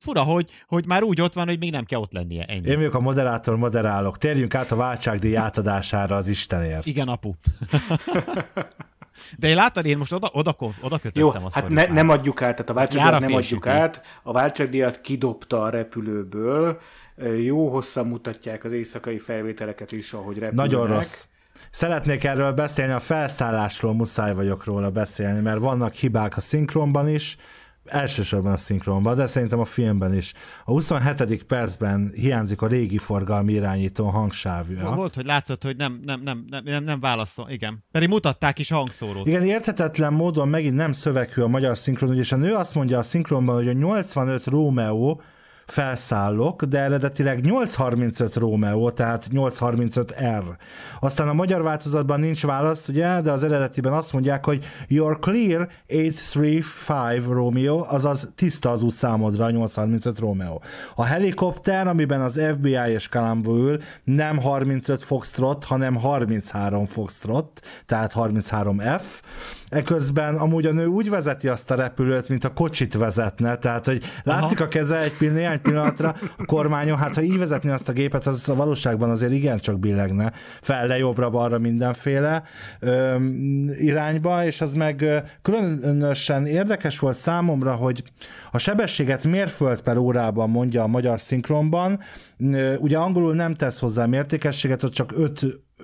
Speaker 2: fura, hogy, hogy már úgy ott van, hogy még nem kell ott lennie. Ennyi. Én vagyok a moderátor, moderálok.
Speaker 3: Térjünk át a váltságdíj átadására az Istenért. Igen, apu.
Speaker 2: De én láttad, én most oda, oda, oda kötöttem Jó, azt. hát ne, nem
Speaker 1: adjuk át, tehát a váltságdíjat nem adjuk át. A váltságdíjat kidobta a repülőből. Jó hosszan mutatják az éjszakai felvételeket is, ahogy repülnek. Nagyon rossz.
Speaker 3: Szeretnék erről beszélni, a felszállásról muszáj vagyok róla beszélni, mert vannak hibák a szinkronban is, elsősorban a szinkronban, de szerintem a filmben is. A 27. percben hiányzik a régi forgalmi irányító hangsávja.
Speaker 2: Volt, hogy látszott, hogy nem, nem, nem, nem, nem, nem válaszol, igen. Pedig mutatták is a hangszórót. Igen,
Speaker 3: érthetetlen módon megint nem szövekül a magyar szinkron, és a nő azt mondja a szinkronban, hogy a 85 Rómeó felszállok, de eredetileg 835 Romeo, tehát 835R. Er. Aztán a magyar változatban nincs válasz, ugye, de az eredetiben azt mondják, hogy You're clear 835 Romeo, azaz tiszta az számodra 835 Romeo. A helikopter, amiben az FBI és Kalambó ül, nem 35 Foxtrot, hanem 33 Foxtrot, tehát 33F, Eközben amúgy a nő úgy vezeti azt a repülőt, mint a kocsit vezetne, tehát hogy látszik Aha. a keze egy pill- néhány pillanatra a kormányon, hát ha így vezetni azt a gépet, az a valóságban azért igencsak billegne, fel, le, jobbra, balra, mindenféle öm, irányba, és az meg különösen érdekes volt számomra, hogy a sebességet mérföld per órában mondja a magyar szinkronban, ugye angolul nem tesz hozzá mértékességet, ott csak 5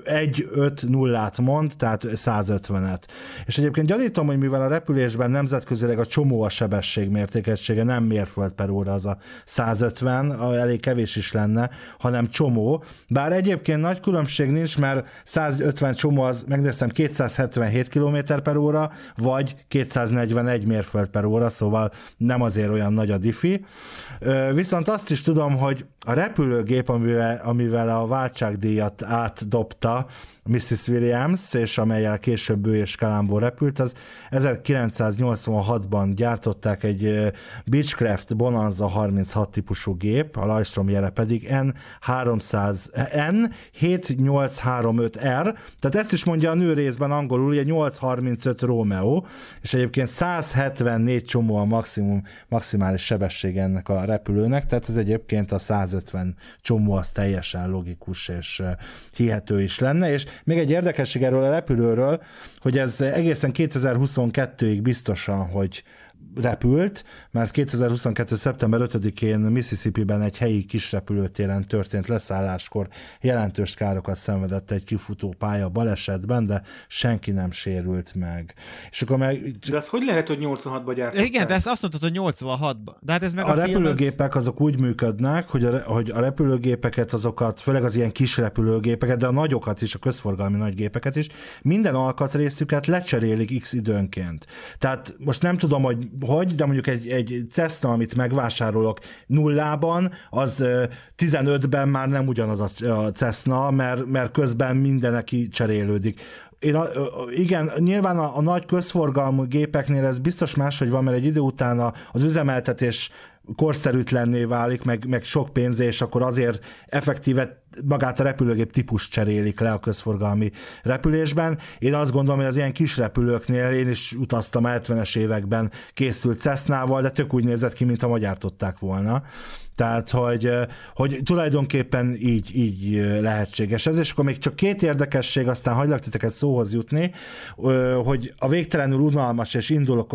Speaker 3: 1-5 nullát mond, tehát 150-et. És egyébként gyanítom, hogy mivel a repülésben nemzetközileg a csomó a sebesség mértékegysége, nem mérföld per óra az a 150, elég kevés is lenne, hanem csomó, bár egyébként nagy különbség nincs, mert 150 csomó az, megnéztem, 277 km per óra, vagy 241 mérföld per óra, szóval nem azért olyan nagy a diffi. Viszont azt is tudom, hogy a repülőgép, amivel, amivel a váltságdíjat átdobta, Mrs. Williams, és amelyel később ő és Kalámból repült, az 1986-ban gyártották egy Beechcraft Bonanza 36 típusú gép, a Lajstrom jele pedig N300, N7835R, er. tehát ezt is mondja a nő részben angolul, ugye 835 Romeo, és egyébként 174 csomó a maximum, maximális sebesség ennek a repülőnek, tehát ez egyébként a 150 csomó az teljesen logikus és hihető is lenne, és még egy érdekesség erről a repülőről, hogy ez egészen 2022-ig biztosan, hogy repült, mert 2022. szeptember 5-én Mississippi-ben egy helyi kisrepülőtéren történt leszálláskor jelentős károkat szenvedett egy kifutó pálya balesetben, de senki nem sérült meg. És akkor meg...
Speaker 2: De ez hogy lehet, hogy 86-ban gyártották? Igen, de ezt azt mondtad, hogy 86-ban. De hát ez meg a, a repülőgépek
Speaker 3: az... azok úgy működnek, hogy a, hogy a repülőgépeket azokat, főleg az ilyen kis repülőgépeket, de a nagyokat is, a közforgalmi nagygépeket is, minden alkatrészüket lecserélik x időnként. Tehát most nem tudom, hogy hogy, de mondjuk egy, egy Cessna, amit megvásárolok nullában, az 15-ben már nem ugyanaz a Cessna, mert, mert közben mindeneki cserélődik én a, igen, nyilván a, a nagy közforgalmú gépeknél ez biztos máshogy van, mert egy idő után a, az üzemeltetés korszerűtlenné válik, meg, meg sok pénzé, és akkor azért effektíve magát a repülőgép típus cserélik le a közforgalmi repülésben. Én azt gondolom, hogy az ilyen kis repülőknél én is utaztam 70-es években készült Cessnával, de tök úgy nézett ki, mintha magyártották volna. Tehát, hogy, hogy tulajdonképpen így, így lehetséges ez, és akkor még csak két érdekesség, aztán hagylak titeket szóhoz jutni, hogy a végtelenül unalmas és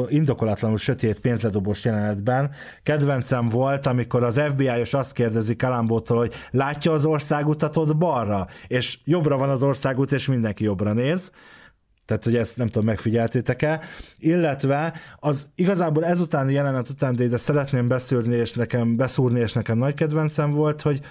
Speaker 3: indokolatlanul sötét pénzledobós jelenetben kedvencem volt, amikor az FBI-os azt kérdezi Kalambótól, hogy látja az országú rámutatod balra, és jobbra van az országút, és mindenki jobbra néz. Tehát, hogy ezt nem tudom, megfigyeltétek-e. Illetve az igazából ezután jelenet után, de ide szeretném beszúrni, és nekem, beszúrni, és nekem nagy kedvencem volt, hogy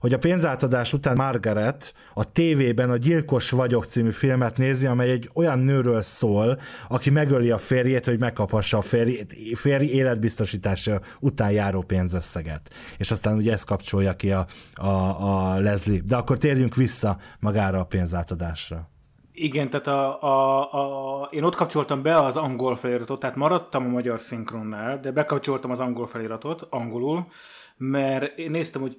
Speaker 3: hogy a pénzátadás után Margaret a tévében a Gyilkos vagyok című filmet nézi, amely egy olyan nőről szól, aki megöli a férjét, hogy megkaphassa a férj, férj életbiztosítása után járó pénzösszeget. És aztán ugye ezt kapcsolja ki a, a, a Leslie. De akkor térjünk vissza magára a pénzátadásra.
Speaker 1: Igen, tehát a, a, a, én ott kapcsoltam be az angol feliratot, tehát maradtam a magyar szinkronnál, de bekapcsoltam az angol feliratot angolul, mert én néztem, hogy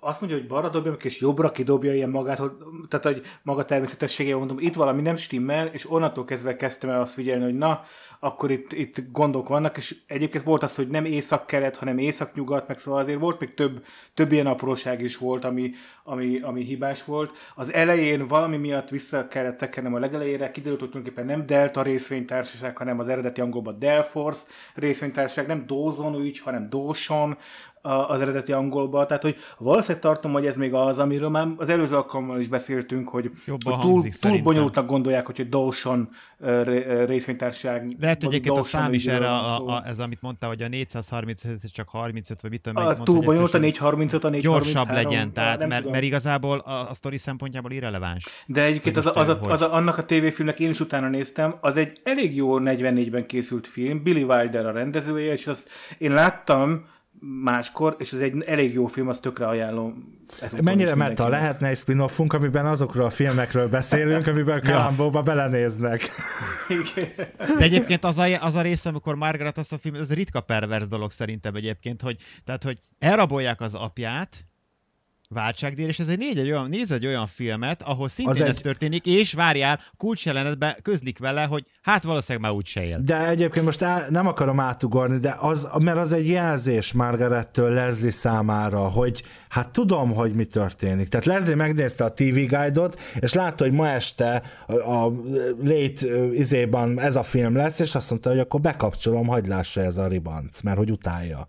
Speaker 1: azt mondja, hogy balra dobja, és jobbra kidobja ilyen magát, hogy, tehát hogy maga természetessége, mondom, itt valami nem stimmel, és onnantól kezdve kezdtem el azt figyelni, hogy na, akkor itt, itt gondok vannak, és egyébként volt az, hogy nem észak-kelet, hanem észak-nyugat, meg szóval azért volt még több, több ilyen apróság is volt, ami, ami, ami hibás volt. Az elején valami miatt vissza kellett tekernem a legelejére, kiderült, hogy tulajdonképpen nem Delta részvénytársaság, hanem az eredeti angolban Delforce részvénytársaság, nem Dawson ügy, hanem Dawson, az eredeti angolba, tehát hogy valószínűleg tartom, hogy ez még az, amiről már az előző alkalommal is beszéltünk, hogy, Jobban hogy túl, túl bonyolultnak gondolják, hogy Dawson részvénytársaság. Lehet, hogy egyébként a szám is erre, a,
Speaker 2: a, ez amit mondtál, hogy a 435 és csak 35, vagy mit tudom. Az túl bonyolult a 435, a 435. Gyorsabb legyen, tehát, mert, mert, mert igazából a, a sztori szempontjából irreleváns. De egyébként az, az, az, a, az annak a tévéfilmnek én is utána néztem, az
Speaker 1: egy elég jó 44-ben készült film, Billy Wilder a rendezője, és azt én láttam, máskor, és ez egy elég jó film, azt tökre ajánlom. Mennyire meta lehetne egy
Speaker 3: spin amiben azokról a filmekről beszélünk, amiben ja. Kalambóba belenéznek.
Speaker 1: Igen. De egyébként
Speaker 2: az a, az a része, amikor Margaret azt a film, ez ritka pervers dolog szerintem egyébként, hogy, tehát, hogy elrabolják az apját, váltságdíj, és ez egy, négy, egy olyan, néz egy olyan filmet, ahol szintén az ez egy... történik, és várjál, kulcsjelenetben közlik vele, hogy hát valószínűleg már se él.
Speaker 3: De egyébként most el, nem akarom átugorni, de az, mert az egy jelzés Margarettől Leslie számára, hogy hát tudom, hogy mi történik. Tehát Leslie megnézte a TV Guide-ot, és látta, hogy ma este a, a late izében ez a film lesz, és azt mondta, hogy akkor bekapcsolom, hagylásra ez a ribanc, mert hogy utálja.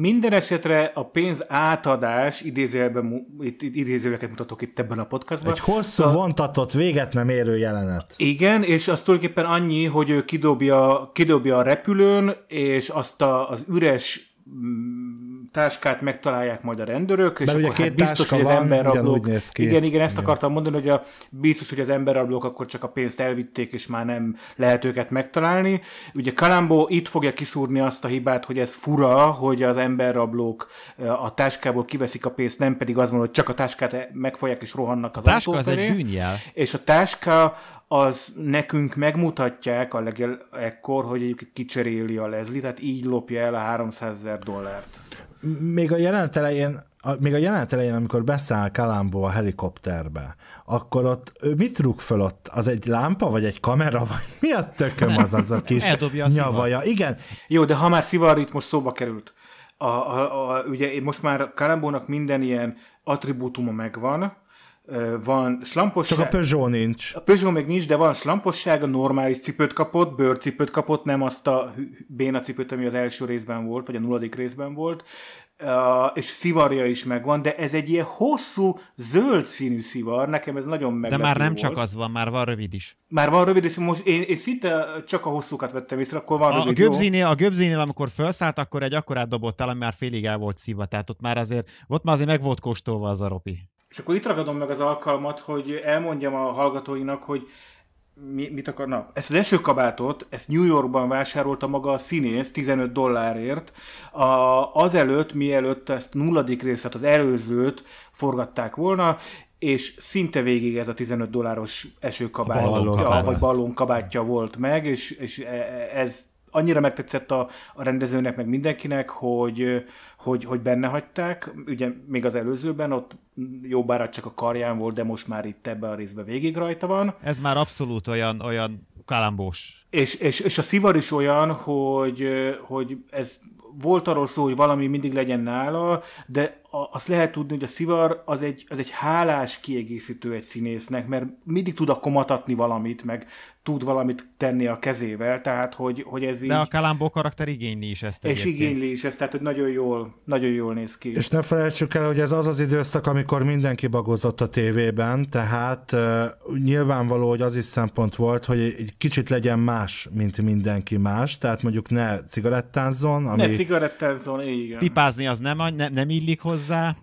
Speaker 1: Minden esetre a pénz átadás, idézőjelben, idézőjeleket mutatok itt ebben a podcastban. Egy
Speaker 3: hosszú a... vontatott, véget nem érő jelenet.
Speaker 1: Igen, és az tulajdonképpen annyi, hogy ő kidobja, kidobja a repülőn, és azt a, az üres mm, táskát megtalálják majd a rendőrök, és Mert akkor két hát biztos, hogy az emberrablók... Igen, igen, ezt igen. akartam mondani, hogy a, biztos, hogy az emberrablók akkor csak a pénzt elvitték, és már nem lehet őket megtalálni. Ugye Kalambó itt fogja kiszúrni azt a hibát, hogy ez fura, hogy az emberrablók eh, a táskából kiveszik a pénzt, nem pedig az van, hogy csak a táskát eh, megfolyják és rohannak az a táska az egy bűnjel. És a táska az nekünk megmutatják a legel ekkor, hogy egyébként kicseréli a Leslie, tehát így lopja el a 300 ezer dollárt.
Speaker 3: Még a jelenet elején a, még a jelenet elején, amikor beszáll Kalambó a helikopterbe, akkor ott ő mit rúg föl ott? Az egy lámpa, vagy egy kamera, vagy mi
Speaker 1: a tököm az az a kis a nyavaja? Szivar. Igen. Jó, de ha már most szóba került, a, a, a, ugye most már Kalambónak minden ilyen attribútuma megvan, van slamposság. Csak a Peugeot nincs. A Peugeot még nincs, de van slamposság, a normális cipőt kapott, bőrcipőt kapott, nem azt a béna cipőt, ami az első részben volt, vagy a nulladik részben volt, és szivarja is megvan, de ez egy ilyen hosszú, zöld színű szivar, nekem ez nagyon meglepő De már nem volt. csak
Speaker 2: az van, már van rövid is.
Speaker 1: Már van rövid, és most én, én szinte csak a hosszúkat vettem észre, akkor van a, rövid. A göbzinél,
Speaker 2: a göbzinél, amikor felszállt, akkor egy akkorát dobott el, ami már félig el volt szívva, tehát ott már azért, ott már azért meg volt kóstolva az a ropi.
Speaker 1: És akkor itt ragadom meg az alkalmat, hogy elmondjam a hallgatóinak, hogy mi, mit akarnak? Ezt az esőkabátot, ezt New Yorkban vásárolta maga a színész 15 dollárért. A, azelőtt, mielőtt ezt nulladik részt, az előzőt forgatták volna, és szinte végig ez a 15 dolláros esőkabát, a ballon kabátja, vagy volt meg, és, és e, e, ez annyira megtetszett a, a rendezőnek, meg mindenkinek, hogy, hogy, hogy benne hagyták. Ugye még az előzőben ott jó bár csak a karján volt, de most már itt ebben a részben végig rajta
Speaker 2: van. Ez már abszolút olyan, olyan kalambós.
Speaker 1: És, és, és a szivar is olyan, hogy, hogy ez volt arról szó, hogy valami mindig legyen nála, de azt lehet tudni, hogy a szivar az egy, az egy hálás kiegészítő egy színésznek, mert mindig tud a komatatni valamit, meg tud valamit tenni a kezével, tehát hogy, hogy ez De így... De a
Speaker 2: Kalambó karakter igényli is ezt egyébként. És igényli
Speaker 1: is ezt, tehát hogy nagyon jól, nagyon jól néz ki. És ne
Speaker 3: felejtsük el, hogy ez az az időszak, amikor mindenki bagozott a tévében, tehát uh, nyilvánvaló, hogy az is szempont volt, hogy egy kicsit legyen más, mint mindenki más, tehát mondjuk ne cigarettázzon, ami... Ne
Speaker 1: cigarettázzon, igen. Pipázni
Speaker 2: az nem, ne, nem illik hozzá.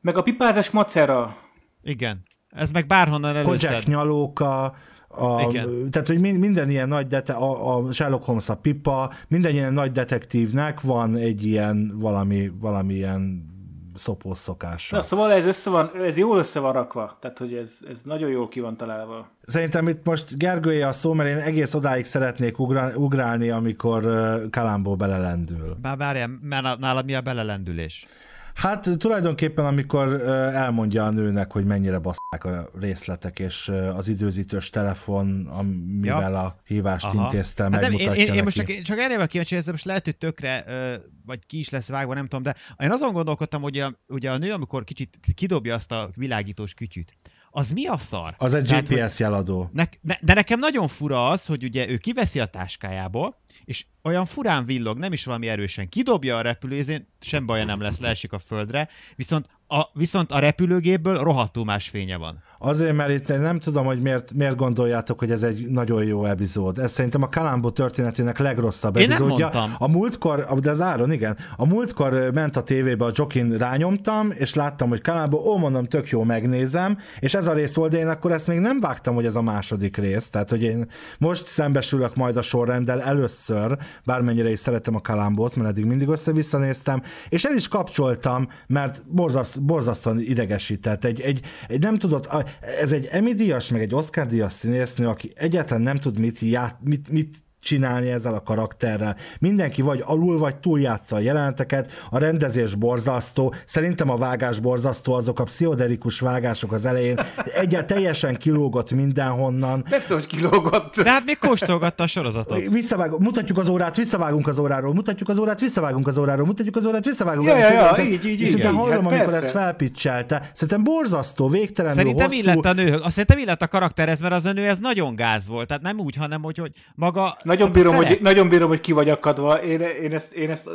Speaker 2: Meg a pipázás macera. Igen. Ez meg bárhonnan előszed. Kozsák nyalóka, a, Igen. Tehát, hogy minden ilyen nagy,
Speaker 3: detektív, a, a Sherlock Holmes a pipa, minden ilyen nagy detektívnek van egy ilyen valami, valami ilyen szopós szokása. Na,
Speaker 1: szóval ez, össze van, ez jól össze van rakva, tehát hogy ez, ez nagyon jól ki van találva.
Speaker 3: Szerintem itt most Gergője a szó, mert én egész odáig szeretnék ugrálni, amikor Kalámból belelendül.
Speaker 1: Bár várjál, nálam mi
Speaker 3: a belelendülés? Hát tulajdonképpen, amikor elmondja a nőnek, hogy mennyire baszták a részletek, és az időzítős telefon, amivel ja. a hívást Aha. intézte, hát megmutatja nem, én, én, neki. én most csak,
Speaker 2: csak erre vagyok kíváncsi, ez most lehet, hogy tökre, vagy ki is lesz vágva, nem tudom, de én azon gondolkodtam, hogy a, ugye a nő, amikor kicsit kidobja azt a világítós kütyüt, az mi a szar? Az egy Tehát, GPS jeladó. Ne, ne, de nekem nagyon fura az, hogy ugye ő kiveszi a táskájából, és olyan furán villog, nem is valami erősen. Kidobja a repülőzén, sem baja nem lesz, leesik a földre, viszont a, viszont a repülőgépből rohadtul más fénye van.
Speaker 3: Azért, mert itt én nem tudom, hogy miért, miért gondoljátok, hogy ez egy nagyon jó epizód. Ez szerintem a Kalambó történetének legrosszabb én epizódja. Nem A múltkor, de az Áron, igen. A múltkor ment a tévébe a Jokin, rányomtam, és láttam, hogy Kalambó, ó, mondom, tök jó, megnézem, és ez a rész volt, de én akkor ezt még nem vágtam, hogy ez a második rész. Tehát, hogy én most szembesülök majd a sorrenddel először, bármennyire is szeretem a Kalambót, mert eddig mindig össze visszanéztem és el is kapcsoltam, mert borzaszt, borzasztóan idegesített. Egy, egy, egy nem tudott, ez egy Emmy díjas, meg egy Oscar díjas színésznő, aki egyáltalán nem tud mit, já, mit, mit csinálni ezzel a karakterrel. Mindenki vagy alul, vagy túljátsza a jeleneteket, a rendezés borzasztó, szerintem a vágás borzasztó, azok a pszichoderikus vágások az elején, egyáltalán teljesen kilógott mindenhonnan.
Speaker 2: Persze, hogy kilógott. De hát mi kóstolgatta a sorozatot.
Speaker 3: Visszavág, mutatjuk az órát, visszavágunk az óráról, mutatjuk az órát, visszavágunk az óráról, mutatjuk az órát,
Speaker 2: visszavágunk az óráról. Ja, ja, így, így, hallom, hát amikor ezt
Speaker 3: felpiccelte. Szerintem borzasztó, végtelenül Szerintem
Speaker 2: hosszú. illett a nő, szerintem illett a ez, mert az a nő ez nagyon gáz volt. Tehát nem úgy, hanem hogy, hogy maga nagyon, bírom, hogy, nagyon bírom, hogy ki vagy akadva. Én, én ezt... Én ezt...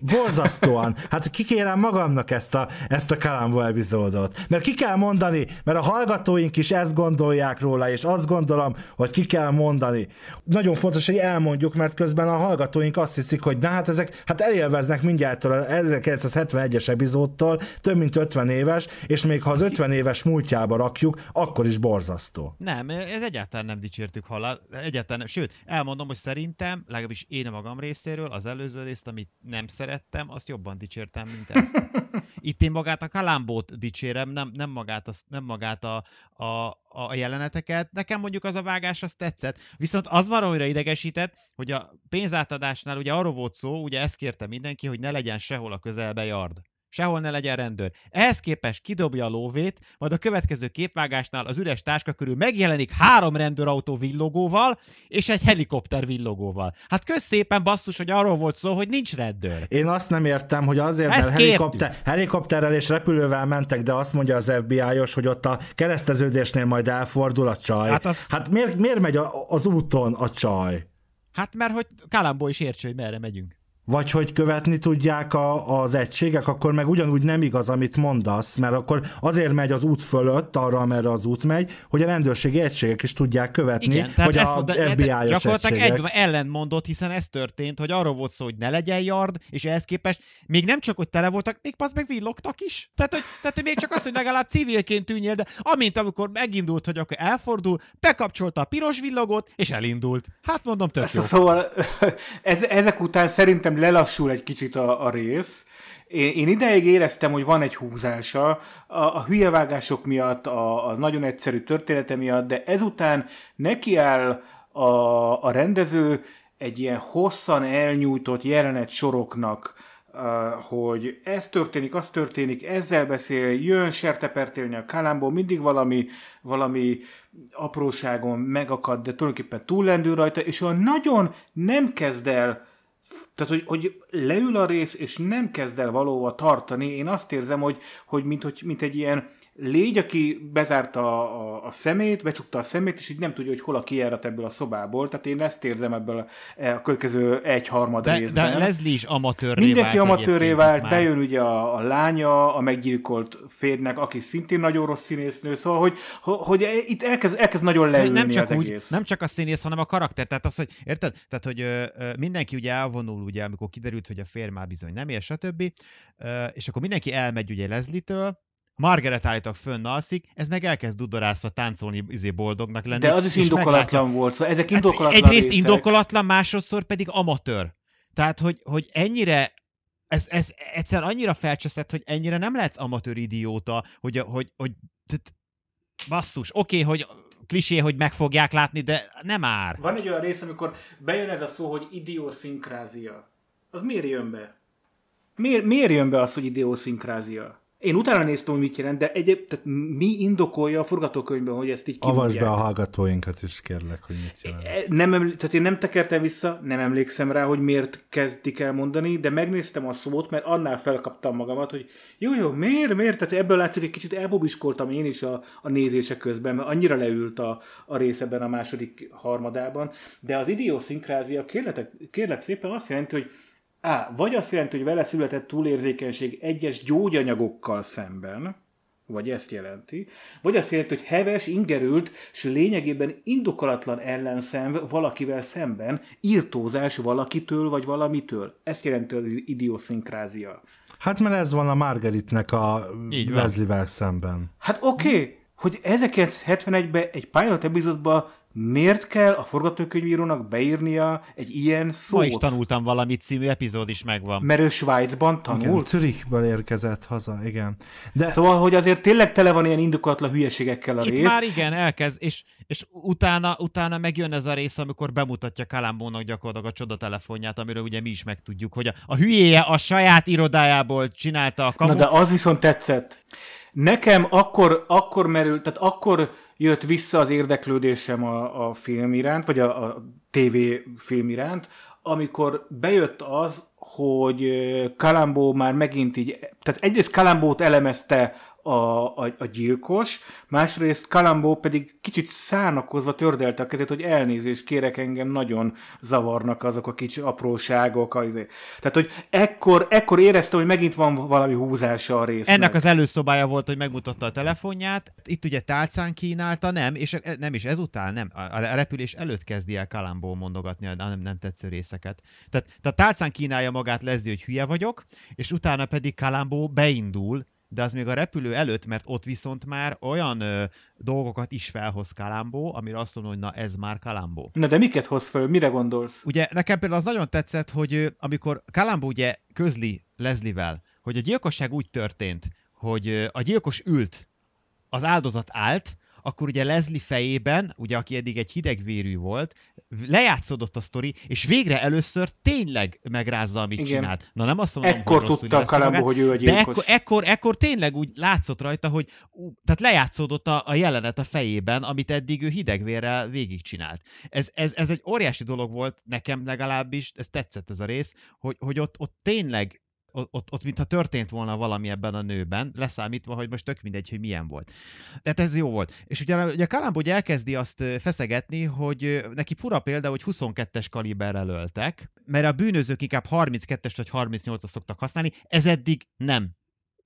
Speaker 2: Borzasztóan.
Speaker 3: Hát kikérem magamnak ezt a, ezt a Kalambó epizódot. Mert ki kell mondani, mert a hallgatóink is ezt gondolják róla, és azt gondolom, hogy ki kell mondani. Nagyon fontos, hogy elmondjuk, mert közben a hallgatóink azt hiszik, hogy na hát ezek hát elélveznek mindjárt a 1971-es epizódtól, több mint 50 éves, és még ha az 50 éves múltjába rakjuk, akkor is borzasztó.
Speaker 2: Nem, ez egyáltalán nem dicsértük halál, egyáltalán nem. Sőt, elmondom, hogy hogy szerintem, legalábbis én a magam részéről, az előző részt, amit nem szerettem, azt jobban dicsértem, mint ezt. Itt én magát a kalámbót dicsérem, nem, nem magát, a, nem magát a, a, a jeleneteket. Nekem mondjuk az a vágás, az tetszett. Viszont az valamire idegesített, hogy a pénzátadásnál ugye arról volt szó, ugye ezt kérte mindenki, hogy ne legyen sehol a közelbe yard. Sehol ne legyen rendőr. Ehhez képest kidobja a lóvét, majd a következő képvágásnál az üres táska körül megjelenik három rendőrautó villogóval és egy helikopter villogóval. Hát kösz szépen basszus, hogy arról volt szó, hogy nincs rendőr. Én azt nem értem, hogy
Speaker 3: azért, Ezt mert helikopter, helikopterrel és repülővel mentek, de azt mondja az FBI-os, hogy ott a kereszteződésnél majd elfordul a csaj. Hát, az... hát miért, miért megy a, az úton a csaj?
Speaker 2: Hát mert hogy Kálámból is értsen, hogy merre megyünk
Speaker 3: vagy hogy követni tudják a, az egységek, akkor meg ugyanúgy nem igaz, amit mondasz, mert akkor azért megy az út fölött, arra, amerre az út megy, hogy a rendőrségi egységek is tudják követni, Igen, hogy a FBI-os Gyakorlatilag egy
Speaker 2: ellenmondott, hiszen ez történt, hogy arról volt szó, hogy ne legyen yard, és ehhez képest még nem csak, hogy tele voltak, még pasz meg villogtak is. Tehát hogy, tehát, hogy még csak az, hogy legalább civilként tűnjél, de amint amikor megindult, hogy akkor elfordul, bekapcsolta a piros villogót, és elindult. Hát mondom,
Speaker 1: tök jó. Szóval ez, ezek után szerintem szerintem lelassul egy kicsit a, a rész, én, én ideig éreztem, hogy van egy húzása a, a hülyevágások miatt, a, a nagyon egyszerű története miatt, de ezután nekiáll a, a rendező egy ilyen hosszan elnyújtott jelenet soroknak, uh, hogy ez történik, az történik, ezzel beszél, jön sertepertélni a kálámból, mindig valami, valami apróságon megakad, de tulajdonképpen túllendül rajta, és olyan nagyon nem kezd el tehát, hogy, hogy leül a rész, és nem kezd el valóva tartani. Én azt érzem, hogy, hogy mint, hogy mint egy ilyen légy, aki bezárta a, a szemét, becsukta a szemét, és így nem tudja, hogy hol a kijárat ebből a szobából. Tehát én ezt érzem ebből a, a következő egy-harmad de, részben. De
Speaker 2: Leslie is amatőrré Mindenki vált amatőrré vált, bejön
Speaker 1: ugye a, a lánya, a meggyilkolt férnek, aki szintén nagyon rossz színésznő, szóval, hogy,
Speaker 2: hogy e, itt elkezd, elkezd nagyon leülni nem csak az úgy, egész. Nem csak a színész, hanem a karakter. Tehát az, hogy érted? Tehát, hogy ö, mindenki ugye elvonul, ugye, amikor kiderült, hogy a fér már bizony nem él, stb. Ö, és akkor mindenki elmegy ugye Leslie-től, Margaret állítok fönn alszik, ez meg elkezd dudorászva táncolni izé boldognak lenni. De az is indokolatlan meglátja. volt, szóval ezek hát indokolatlan hát Egyrészt részek. indokolatlan, másodszor pedig amatőr. Tehát, hogy, hogy ennyire ez, ez egyszer annyira felcseszett, hogy ennyire nem lehetsz amatőr idióta, hogy, hogy, hogy tehát, basszus, oké, okay, hogy klisé, hogy meg fogják látni, de nem ár.
Speaker 1: Van egy olyan rész, amikor bejön ez a szó, hogy idiószinkrázia. Az miért jön be? Miért, miért jön be az, hogy idiószinkrázia. Én utána néztem, hogy mit jelent, de egyéb, tehát mi indokolja a forgatókönyvben, hogy ezt így kimondják? Avasd be a
Speaker 3: hallgatóinkat is, kérlek, hogy mit jelent.
Speaker 1: E, e, nem eml- tehát én nem tekertem vissza, nem emlékszem rá, hogy miért kezdik el mondani, de megnéztem a szót, mert annál felkaptam magamat, hogy jó, jó, miért, miért? Tehát ebből látszik, hogy kicsit elbobiskoltam én is a, a nézések közben, mert annyira leült a, a rész ebben a második harmadában. De az idioszinkrázia, kérlek, kérlek szépen azt jelenti, hogy a. Vagy azt jelenti, hogy vele született túlérzékenység egyes gyógyanyagokkal szemben, vagy ezt jelenti, vagy azt jelenti, hogy heves, ingerült, és lényegében indokolatlan ellenszenv valakivel szemben, írtózás valakitől vagy valamitől. Ezt jelenti az idioszinkrázia.
Speaker 3: Hát mert ez van a Margaritnek a Leslie-vel szemben.
Speaker 1: Hát oké, okay, hogy 1971-ben egy pilot epizódban miért kell a forgatókönyvírónak beírnia egy ilyen szót? Ma is tanultam valamit című epizód is megvan. Mert ő Svájcban tanult. Igen,
Speaker 3: Zürichből érkezett haza, igen. De...
Speaker 1: Szóval, hogy azért tényleg tele van ilyen indokatlan hülyeségekkel
Speaker 3: a Itt rész. már igen,
Speaker 2: elkezd, és, és utána, utána megjön ez a rész, amikor bemutatja Kalambónak gyakorlatilag a csodatelefonját, amiről ugye mi is megtudjuk, hogy a, a hülyéje a saját irodájából csinálta a kamu. Na de az
Speaker 1: viszont tetszett. Nekem akkor,
Speaker 2: akkor merült, tehát
Speaker 1: akkor jött vissza az érdeklődésem a, a film iránt, vagy a, a TV film iránt, amikor bejött az, hogy Kalambó már megint így, tehát egyrészt Kalambót elemezte a, a, a gyilkos, másrészt Kalambó pedig kicsit szánakozva tördelte a kezét, hogy elnézést kérek, engem nagyon zavarnak azok a kicsi apróságok. Azért. Tehát, hogy ekkor, ekkor éreztem, hogy megint van valami húzása a résznek. Ennek az
Speaker 2: előszobája volt, hogy megmutatta a telefonját, itt ugye tálcán kínálta, nem, és e, nem is ezután, nem, a repülés előtt kezdi el Kalambó mondogatni a nem, nem tetsző részeket. Tehát, tehát tálcán kínálja magát Lezdi, hogy hülye vagyok, és utána pedig Kalambó beindul, de az még a repülő előtt, mert ott viszont már olyan ö, dolgokat is felhoz Kalambó, amire azt mondom, hogy na ez már Kalambó. Na de miket hoz föl, mire gondolsz? Ugye nekem például az nagyon tetszett, hogy amikor Kalambó ugye közli Leslievel, hogy a gyilkosság úgy történt, hogy a gyilkos ült, az áldozat állt, akkor ugye Leslie fejében, ugye aki eddig egy hidegvérű volt, lejátszódott a sztori, és végre először tényleg megrázza, amit Igen. csinált. Na nem azt mondom, ekkor hogy tudta a Kalambó, magát, hogy ő a gyilkos. De ekkor, ekkor, ekkor tényleg úgy látszott rajta, hogy ú, tehát lejátszódott a, a jelenet a fejében, amit eddig ő hidegvérrel végigcsinált. Ez, ez, ez egy óriási dolog volt nekem legalábbis, ez tetszett ez a rész, hogy, hogy ott, ott tényleg ott, ott mintha történt volna valami ebben a nőben, leszámítva, hogy most tök mindegy, hogy milyen volt. Tehát ez jó volt. És ugye ugye Kalambó ugye elkezdi azt feszegetni, hogy neki fura példa, hogy 22-es kaliberrel öltek, mert a bűnözők inkább 32-es vagy 38-as szoktak használni, ez eddig nem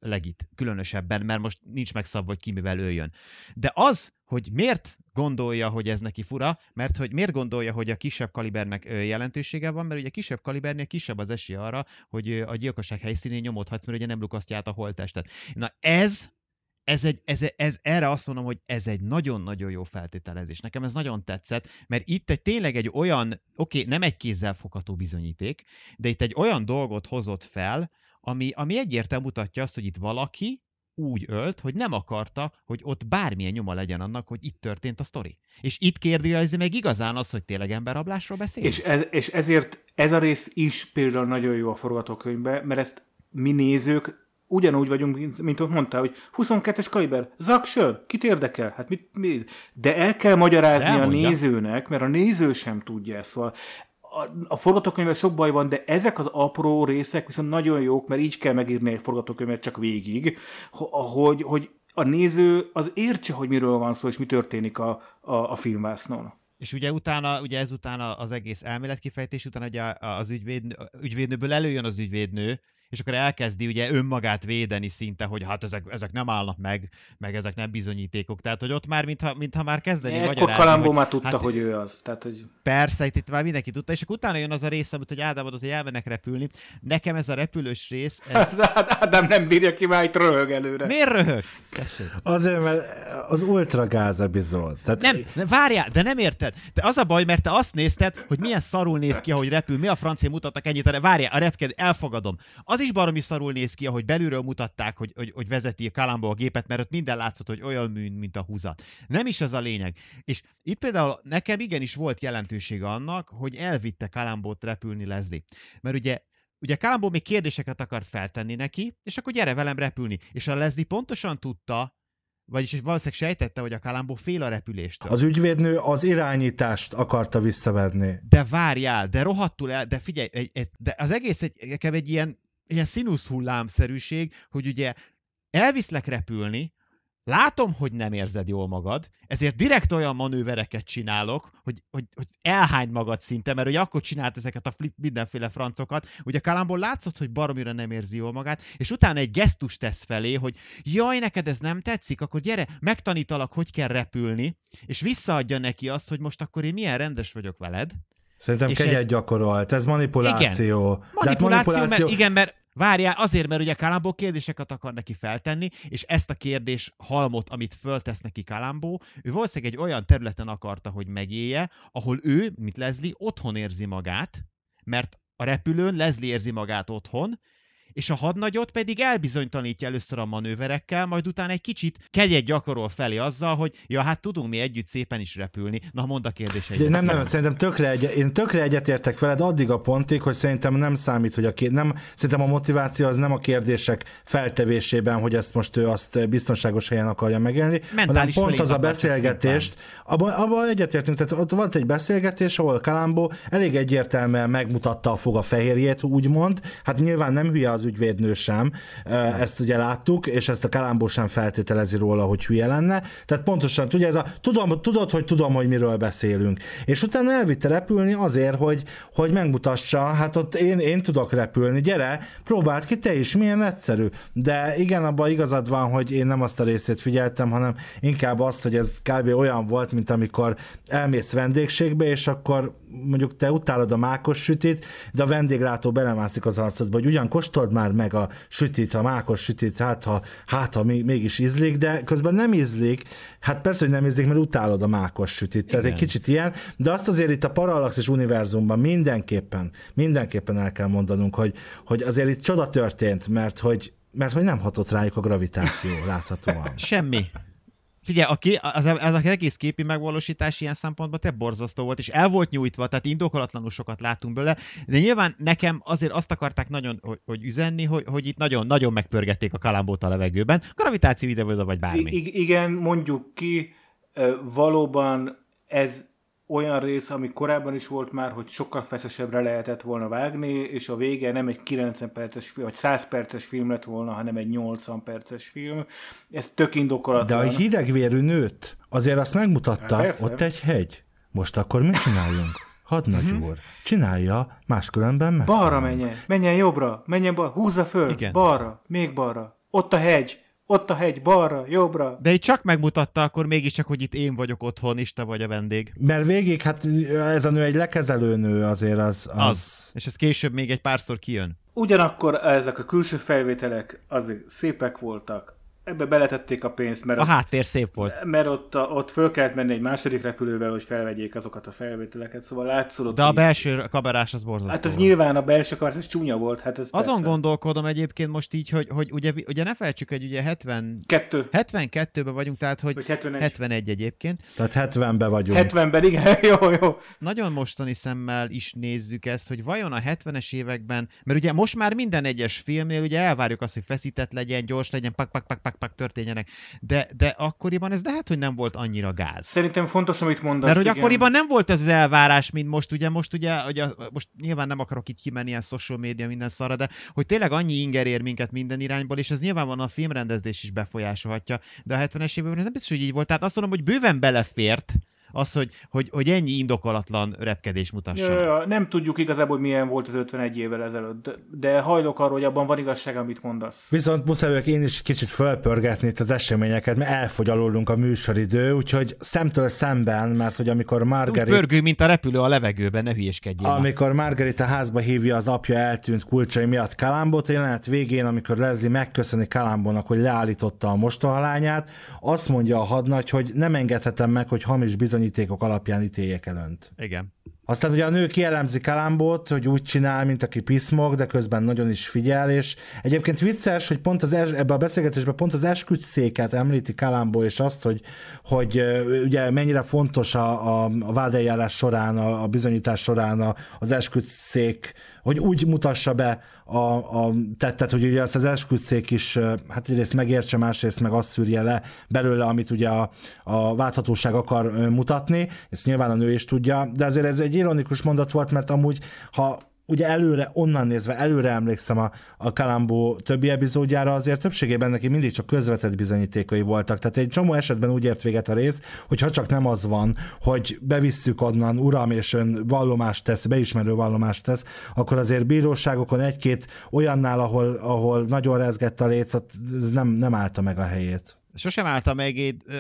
Speaker 2: legit, különösebben, mert most nincs megszabva, hogy ki mivel jön. De az, hogy miért gondolja, hogy ez neki fura, mert hogy miért gondolja, hogy a kisebb kalibernek jelentősége van, mert ugye a kisebb kalibernél kisebb az esély arra, hogy a gyilkosság helyszínén nyomódhatsz, mert ugye nem lukasztja át a holttestet. Na ez ez egy, ez, ez, erre azt mondom, hogy ez egy nagyon-nagyon jó feltételezés. Nekem ez nagyon tetszett, mert itt egy tényleg egy olyan, oké, okay, nem egy kézzel fogható bizonyíték, de itt egy olyan dolgot hozott fel, ami, ami egyértelműen mutatja azt, hogy itt valaki úgy ölt, hogy nem akarta, hogy ott bármilyen nyoma legyen annak, hogy itt történt a sztori. És itt kérdőjelezi meg igazán az, hogy tényleg emberrablásról beszél. És, ez,
Speaker 1: és ezért ez a rész is például nagyon jó a forgatókönyvben, mert ezt mi nézők ugyanúgy vagyunk, mint, mint ott mondtál, hogy 22-es kaliber, zaksöl, kit érdekel? Hát mit, mi? De el kell magyarázni a nézőnek, mert a néző sem tudja ezt. Szóval a, a forgatókönyvvel sok baj van, de ezek az apró részek viszont nagyon jók, mert így kell megírni egy forgatókönyvet csak végig, hogy, hogy a néző az értse, hogy miről van szó, és mi történik a, a, a filmvásznon.
Speaker 2: És ugye utána, ugye ezután az egész kifejtés után ugye az ügyvédnő, ügyvédnőből előjön az ügyvédnő, és akkor elkezdi ugye önmagát védeni szinte, hogy hát ezek, ezek nem állnak meg, meg ezek nem bizonyítékok. Tehát, hogy ott már, mintha, mintha már kezdeni Ekkor magyarázni. Kalambó már tudta, hát, hogy ő az. Tehát, hogy... Persze, itt, itt már mindenki tudta, és akkor utána jön az a rész, amit hogy Ádám adott, hogy elmennek repülni. Nekem ez a repülős rész... Ez...
Speaker 1: Hát Ádám nem bírja ki, már itt röhög előre. Miért röhögsz? Tessék.
Speaker 2: Azért, mert az ultragáz bizony. Tehát... Nem, várjál, de nem érted. De az a baj, mert te azt nézted, hogy milyen szarul néz ki, ahogy repül, mi a francia mutatnak ennyit, várjál, a repked, elfogadom. Az az is baromi szarul néz ki, ahogy belülről mutatták, hogy, hogy, hogy vezeti Kalambó a gépet, mert ott minden látszott, hogy olyan műn, mint a húzat. Nem is ez a lényeg. És itt például nekem igenis volt jelentősége annak, hogy elvitte Kalambót repülni Leslie. Mert ugye ugye Kalambó még kérdéseket akart feltenni neki, és akkor gyere velem repülni. És a Leslie pontosan tudta, vagyis valószínűleg sejtette, hogy a Kalambó fél a repüléstől. Az
Speaker 3: ügyvédnő az irányítást akarta visszavenni.
Speaker 2: De várjál, de rohadtul el, de figyelj, de az egész egy, nekem egy ilyen ilyen színusz hullámszerűség, hogy ugye elviszlek repülni, látom, hogy nem érzed jól magad, ezért direkt olyan manővereket csinálok, hogy, hogy, hogy elhány magad szinte, mert hogy akkor csinált ezeket a flip mindenféle francokat, hogy a kalámból látszott, hogy baromira nem érzi jól magát, és utána egy gesztus tesz felé, hogy jaj, neked ez nem tetszik, akkor gyere, megtanítalak, hogy kell repülni, és visszaadja neki azt, hogy most akkor én milyen rendes vagyok veled, Szerintem kegyet egy...
Speaker 3: gyakorolt, ez manipuláció. Igen, manipuláció, hát manipuláció... Mert,
Speaker 2: igen, mert várjál, azért, mert ugye Kalambó kérdéseket akar neki feltenni, és ezt a kérdés halmot, amit föltesz neki Kalambó, ő valószínűleg egy olyan területen akarta, hogy megélje, ahol ő, mint Leslie, otthon érzi magát, mert a repülőn Leslie érzi magát otthon, és a hadnagyot pedig elbizonytalanítja először a manőverekkel, majd utána egy kicsit kegyet gyakorol felé azzal, hogy ja, hát tudunk mi együtt szépen is repülni. Na, mond a kérdéseidet. Nem, nem,
Speaker 3: szerintem tökre, egy, én tökre egyetértek veled addig a pontig, hogy szerintem nem számít, hogy a két, nem, szerintem a motiváció az nem a kérdések feltevésében, hogy ezt most ő azt biztonságos helyen akarja megélni, Mentális hanem pont az a beszélgetést, abban, abba egyetértünk, tehát ott volt egy beszélgetés, ahol Kalambó elég egyértelműen megmutatta a fog a fehérjét, úgymond, hát nyilván nem hülye az ügyvédnő sem. Ezt ugye láttuk, és ezt a Kalambó sem feltételezi róla, hogy hülye lenne. Tehát pontosan, ugye ez a tudom, tudod, hogy tudom, hogy miről beszélünk. És utána elvitte repülni azért, hogy, hogy megmutassa, hát ott én, én tudok repülni, gyere, próbáld ki te is, milyen egyszerű. De igen, abban igazad van, hogy én nem azt a részét figyeltem, hanem inkább azt, hogy ez kb. olyan volt, mint amikor elmész vendégségbe, és akkor mondjuk te utálod a mákos sütit, de a vendéglátó belemászik az arcodba, hogy ugyan kóstold már meg a sütit, a mákos sütit, hát ha, hát ha mégis ízlik, de közben nem ízlik, hát persze, hogy nem ízlik, mert utálod a mákos sütit, tehát Igen. egy kicsit ilyen, de azt azért itt a Parallaxis univerzumban mindenképpen, mindenképpen el kell mondanunk, hogy, hogy azért itt csoda történt, mert hogy, mert hogy nem hatott rájuk a gravitáció láthatóan.
Speaker 2: Semmi figyelj, aki, az, az, e- az egész képi megvalósítás ilyen szempontból te borzasztó volt, és el volt nyújtva, tehát indokolatlanul sokat látunk belőle, de nyilván nekem azért azt akarták nagyon, hogy, hogy üzenni, hogy, hogy itt nagyon-nagyon megpörgették a kalambót a levegőben, gravitáció ide vagy bármi.
Speaker 1: I- igen, mondjuk ki, valóban ez olyan rész, ami korábban is volt már, hogy sokkal feszesebbre lehetett volna vágni, és a vége nem egy 90 perces vagy 100 perces film lett volna, hanem egy 80 perces film. Ez tök indokolatlan. De a
Speaker 3: hidegvérű nőt azért azt megmutatta, hát, ott egy hegy. Most akkor mit csináljunk? Hadnagy mhm. úr,
Speaker 2: csinálja, máskülönben meg.
Speaker 1: Balra menjen, menjen jobbra, menjen balra, húzza föl, Igen. balra, még balra, ott a hegy, ott a hegy, balra, jobbra.
Speaker 2: De itt csak megmutatta akkor mégiscsak, hogy itt én vagyok otthon, és te vagy a vendég. Mert végig, hát ez a nő egy lekezelő nő azért az... Az, az. és ez később még egy párszor kijön. Ugyanakkor ezek a külső felvételek
Speaker 1: azért szépek voltak, ebbe beletették a pénzt, mert a ott,
Speaker 2: háttér szép volt.
Speaker 1: Mert ott, ott föl kellett menni egy második repülővel, hogy felvegyék azokat a felvételeket, szóval látszódott. De a így... belső
Speaker 2: kamerás az borzasztó. Hát ez
Speaker 1: nyilván a belső kamerás, ez csúnya volt. Hát ez
Speaker 2: Azon persze. gondolkodom egyébként most így, hogy, hogy ugye, ugye ne felejtsük, hogy ugye 70... Kettő. 72-ben vagyunk, tehát hogy, hogy 71. 71 egyébként.
Speaker 3: Tehát 70-ben vagyunk. 70-ben, igen,
Speaker 2: jó, jó. Nagyon mostani szemmel is nézzük ezt, hogy vajon a 70-es években, mert ugye most már minden egyes filmnél ugye elvárjuk azt, hogy feszített legyen, gyors legyen, pak, pak, pak, pak, pak történjenek, de, de akkoriban ez lehet, hogy nem volt annyira gáz. Szerintem fontos, amit mondasz. Mert hogy igen. akkoriban nem volt ez az elvárás, mint most, ugye, most ugye, hogy a, most nyilván nem akarok itt kimenni a social média minden szarra, de hogy tényleg annyi inger ér minket minden irányból, és ez nyilvánvalóan a filmrendezés is befolyásolhatja, de a 70-es években ez nem biztos, hogy így volt. Tehát azt mondom, hogy bőven belefért, az, hogy, hogy, hogy ennyi indokolatlan repkedés mutassa. Ja,
Speaker 1: ja, nem tudjuk igazából, hogy milyen volt az 51 évvel ezelőtt, de hajlok arról, hogy abban van igazság, amit mondasz.
Speaker 3: Viszont muszáj vagyok én is kicsit fölpörgetni itt az eseményeket, mert elfogy alulunk a műsoridő, úgyhogy szemtől szemben, mert hogy amikor Margaret... Úgy pörgő, mint a repülő a levegőben, ne hülyeskedjél. Amikor Margaret a házba hívja az apja eltűnt kulcsai miatt Kalambot, a jelenet végén, amikor Leslie megköszöni Kalambónak, hogy leállította a mostohalányát, azt mondja a hadnagy, hogy nem engedhetem meg, hogy hamis bizony bizonyítékok alapján ítéljek el önt. Igen. Aztán ugye a nő kielemzi Kalambót, hogy úgy csinál, mint aki piszmog, de közben nagyon is figyel, és egyébként vicces, hogy pont az es, ebbe a beszélgetésben pont az esküdszéket említi Kalambó, és azt, hogy, hogy ugye mennyire fontos a, a, a vádeljárás során, a, a bizonyítás során a, az esküdszék, hogy úgy mutassa be a, a tettet, hogy ugye azt az esküdszék is, hát egyrészt megértse, másrészt meg azt szűrje le belőle, amit ugye a, a válthatóság akar mutatni, ezt nyilván a nő is tudja, de azért ez egy ironikus mondat volt, mert amúgy, ha ugye előre, onnan nézve, előre emlékszem a, a Kalambó többi epizódjára, azért többségében neki mindig csak közvetett bizonyítékai voltak. Tehát egy csomó esetben úgy ért véget a rész, hogy ha csak nem az van, hogy bevisszük onnan, uram, és ön vallomást tesz, beismerő vallomást tesz, akkor azért bíróságokon egy-két olyannál, ahol, ahol nagyon rezgett a léc, ez nem, nem állta meg a helyét
Speaker 2: sosem álltam meg,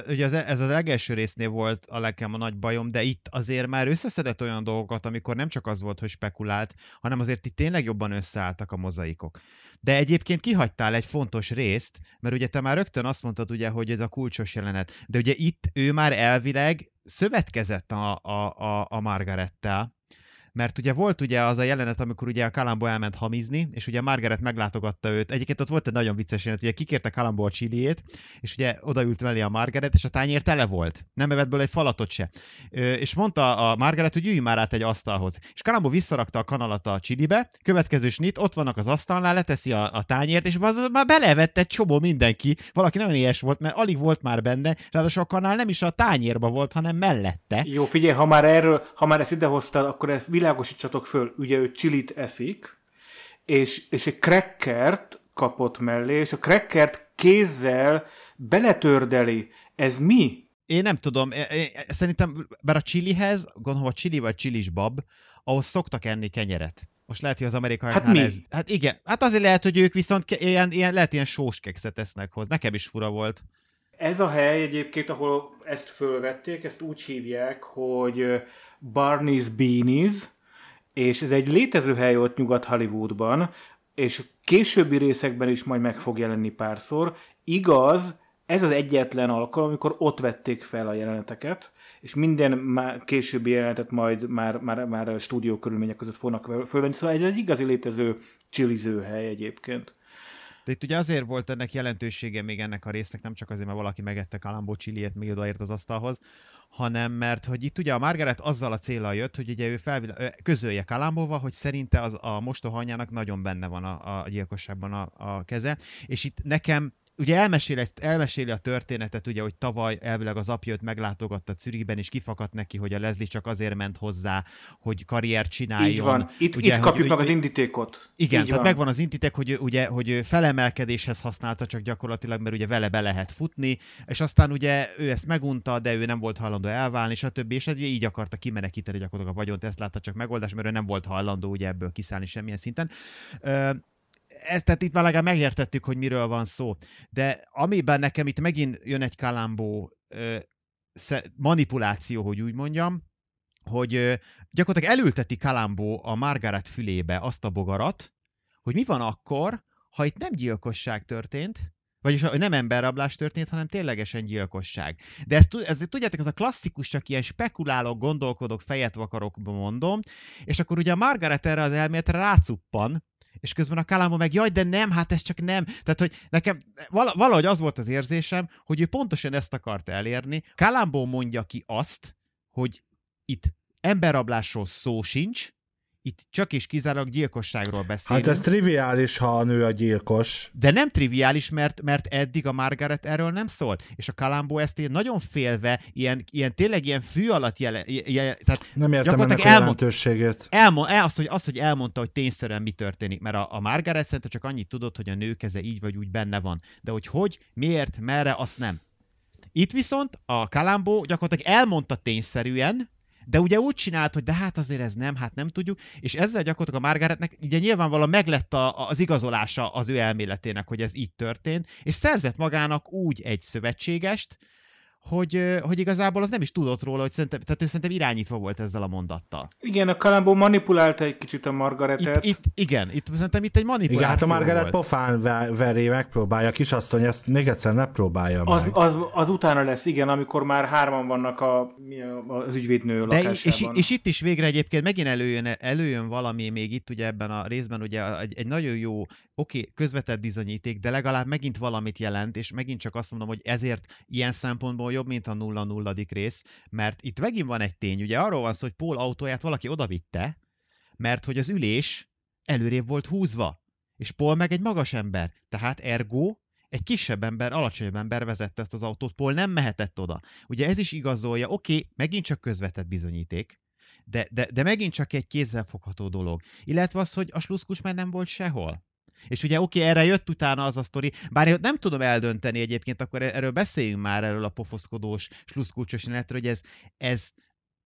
Speaker 2: hogy e, ez, az legelső résznél volt a lekem a nagy bajom, de itt azért már összeszedett olyan dolgokat, amikor nem csak az volt, hogy spekulált, hanem azért itt tényleg jobban összeálltak a mozaikok. De egyébként kihagytál egy fontos részt, mert ugye te már rögtön azt mondtad, ugye, hogy ez a kulcsos jelenet, de ugye itt ő már elvileg szövetkezett a, a, a, a Margarettel, mert ugye volt ugye az a jelenet, amikor ugye a Kalambó elment hamizni, és ugye Margaret meglátogatta őt. Egyébként ott volt egy nagyon vicces jelenet, ugye kikérte Kalambó a csiliét, és ugye odaült mellé a Margaret, és a tányér tele volt. Nem evett bőle egy falatot se. És mondta a Margaret, hogy ülj már át egy asztalhoz. És Kalambó visszarakta a kanalat a csilibe, következő snit, ott vannak az asztalnál, leteszi a, a tányért, és az már belevette egy csomó mindenki. Valaki nagyon éhes volt, mert alig volt már benne, ráadásul a kanál nem is a tányérba volt, hanem mellette.
Speaker 1: Jó, figyelj, ha már erről, ha már ezt idehoztad, akkor ez világ világosítsatok föl, ugye ő csilit eszik, és, és egy krekkert kapott mellé,
Speaker 2: és a krekkert kézzel beletördeli. Ez mi? Én nem tudom, e, e, e, szerintem, bár a csilihez, gondolom a csili vagy csilis bab, ahhoz szoktak enni kenyeret. Most lehet, hogy az Amerikai. hát mi? ez... Hát igen, hát azért lehet, hogy ők viszont ilyen, ilyen, lehet ilyen sós kekszet esznek hozzá. Nekem is fura volt.
Speaker 1: Ez a hely egyébként, ahol ezt fölvették, ezt úgy hívják, hogy Barney's Beanies, és ez egy létező hely ott Nyugat-Hollywoodban, és későbbi részekben is majd meg fog jelenni párszor. Igaz, ez az egyetlen alkalom, amikor ott vették fel a jeleneteket, és minden má- későbbi jelenetet majd már, már, már a stúdió körülmények között
Speaker 2: fognak fölvenni. Szóval ez egy igazi létező csiliző hely egyébként. De itt ugye azért volt ennek jelentősége még ennek a résznek, nem csak azért, mert valaki megette Kalambó csiliét, még odaért az asztalhoz, hanem mert hogy itt ugye a Margaret azzal a célral jött, hogy ugye ő felvil- közölje Kalámova, hogy szerinte az a mostohanyának nagyon benne van a, a gyilkosságban a, a keze, és itt nekem ugye elmeséli, elmeséli a történetet, ugye, hogy tavaly elvileg az apja őt meglátogatta Czürikben, és kifakadt neki, hogy a Leslie csak azért ment hozzá, hogy karrier csináljon. Így van. Itt, ugye, itt kapjuk hogy, meg az indítékot. Igen, Így tehát van. megvan az indíték, hogy ugye, hogy felemelkedéshez használta csak gyakorlatilag, mert ugye vele be lehet futni, és aztán ugye ő ezt megunta, de ő nem volt hajlandó hajlandó elválni, stb. És hát így akarta kimenekíteni gyakorlatilag a vagyont, ezt látta csak megoldás, mert ő nem volt hajlandó ugye ebből kiszállni semmilyen szinten. ezt, tehát itt már legalább megértettük, hogy miről van szó. De amiben nekem itt megint jön egy kalambó manipuláció, hogy úgy mondjam, hogy gyakorlatilag elülteti Kalambó a Margaret fülébe azt a bogarat, hogy mi van akkor, ha itt nem gyilkosság történt, vagyis hogy nem emberrablás történt, hanem ténylegesen gyilkosság. De ezt, ezt tudjátok, ez a klasszikus, csak ilyen spekulálok, gondolkodok, fejet vakarokba mondom, és akkor ugye a Margaret erre az elméletre rácuppan, és közben a kalámba meg, jaj, de nem, hát ez csak nem. Tehát, hogy nekem valahogy az volt az érzésem, hogy ő pontosan ezt akart elérni. Kalambó mondja ki azt, hogy itt emberrablásról szó sincs, itt csak is kizárólag gyilkosságról beszélünk. Hát ez triviális, ha a nő a gyilkos. De nem triviális, mert, mert eddig a Margaret erről nem szólt, és a Kalambó ezt nagyon félve, ilyen, ilyen tényleg ilyen fű alatt jele, jele tehát Nem értem ennek elmond, a
Speaker 3: jelentőségét.
Speaker 2: Elmond, el, azt, hogy, azt, hogy elmondta, hogy tényszerűen mi történik, mert a, a Margaret szerintem csak annyit tudott, hogy a nő keze így vagy úgy benne van. De hogy hogy, miért, merre, azt nem. Itt viszont a Kalambó gyakorlatilag elmondta tényszerűen, de ugye úgy csinált, hogy de hát azért ez nem, hát nem tudjuk, és ezzel gyakorlatilag a Margaretnek ugye nyilvánvalóan meglett a, az igazolása az ő elméletének, hogy ez így történt, és szerzett magának úgy egy szövetségest, hogy, hogy igazából az nem is tudott róla, hogy szerintem, tehát ő szerintem irányítva volt ezzel a mondattal.
Speaker 1: Igen, a Kalambó manipulálta egy kicsit a Margaretet. Itt, itt, igen, itt szerintem itt egy manipuláció Igen, hát a Margaret volt. pofán veré
Speaker 2: megpróbálja, a kisasszony ezt még egyszer ne próbálja az,
Speaker 1: meg. Az, az, utána lesz, igen, amikor már hárman vannak a, az ügyvédnő lakásában. De és, és, és,
Speaker 2: itt is végre egyébként megint előjön, előjön valami még itt ugye ebben a részben ugye egy, egy nagyon jó oké, okay, közvetett bizonyíték, de legalább megint valamit jelent, és megint csak azt mondom, hogy ezért ilyen szempontból jobb, mint a 0 0 rész, mert itt megint van egy tény, ugye arról van szó, hogy Paul autóját valaki odavitte, mert hogy az ülés előrébb volt húzva, és Paul meg egy magas ember, tehát ergo egy kisebb ember, alacsonyabb ember vezette ezt az autót, Paul nem mehetett oda. Ugye ez is igazolja, oké, okay, megint csak közvetett bizonyíték, de, de, de megint csak egy kézzelfogható dolog. Illetve az, hogy a sluszkus már nem volt sehol. És ugye oké, okay, erre jött utána az a sztori, bár én nem tudom eldönteni egyébként, akkor e-, erről beszéljünk már, erről a pofoszkodós, sluszkulcsos jelenetről, hogy ez, ez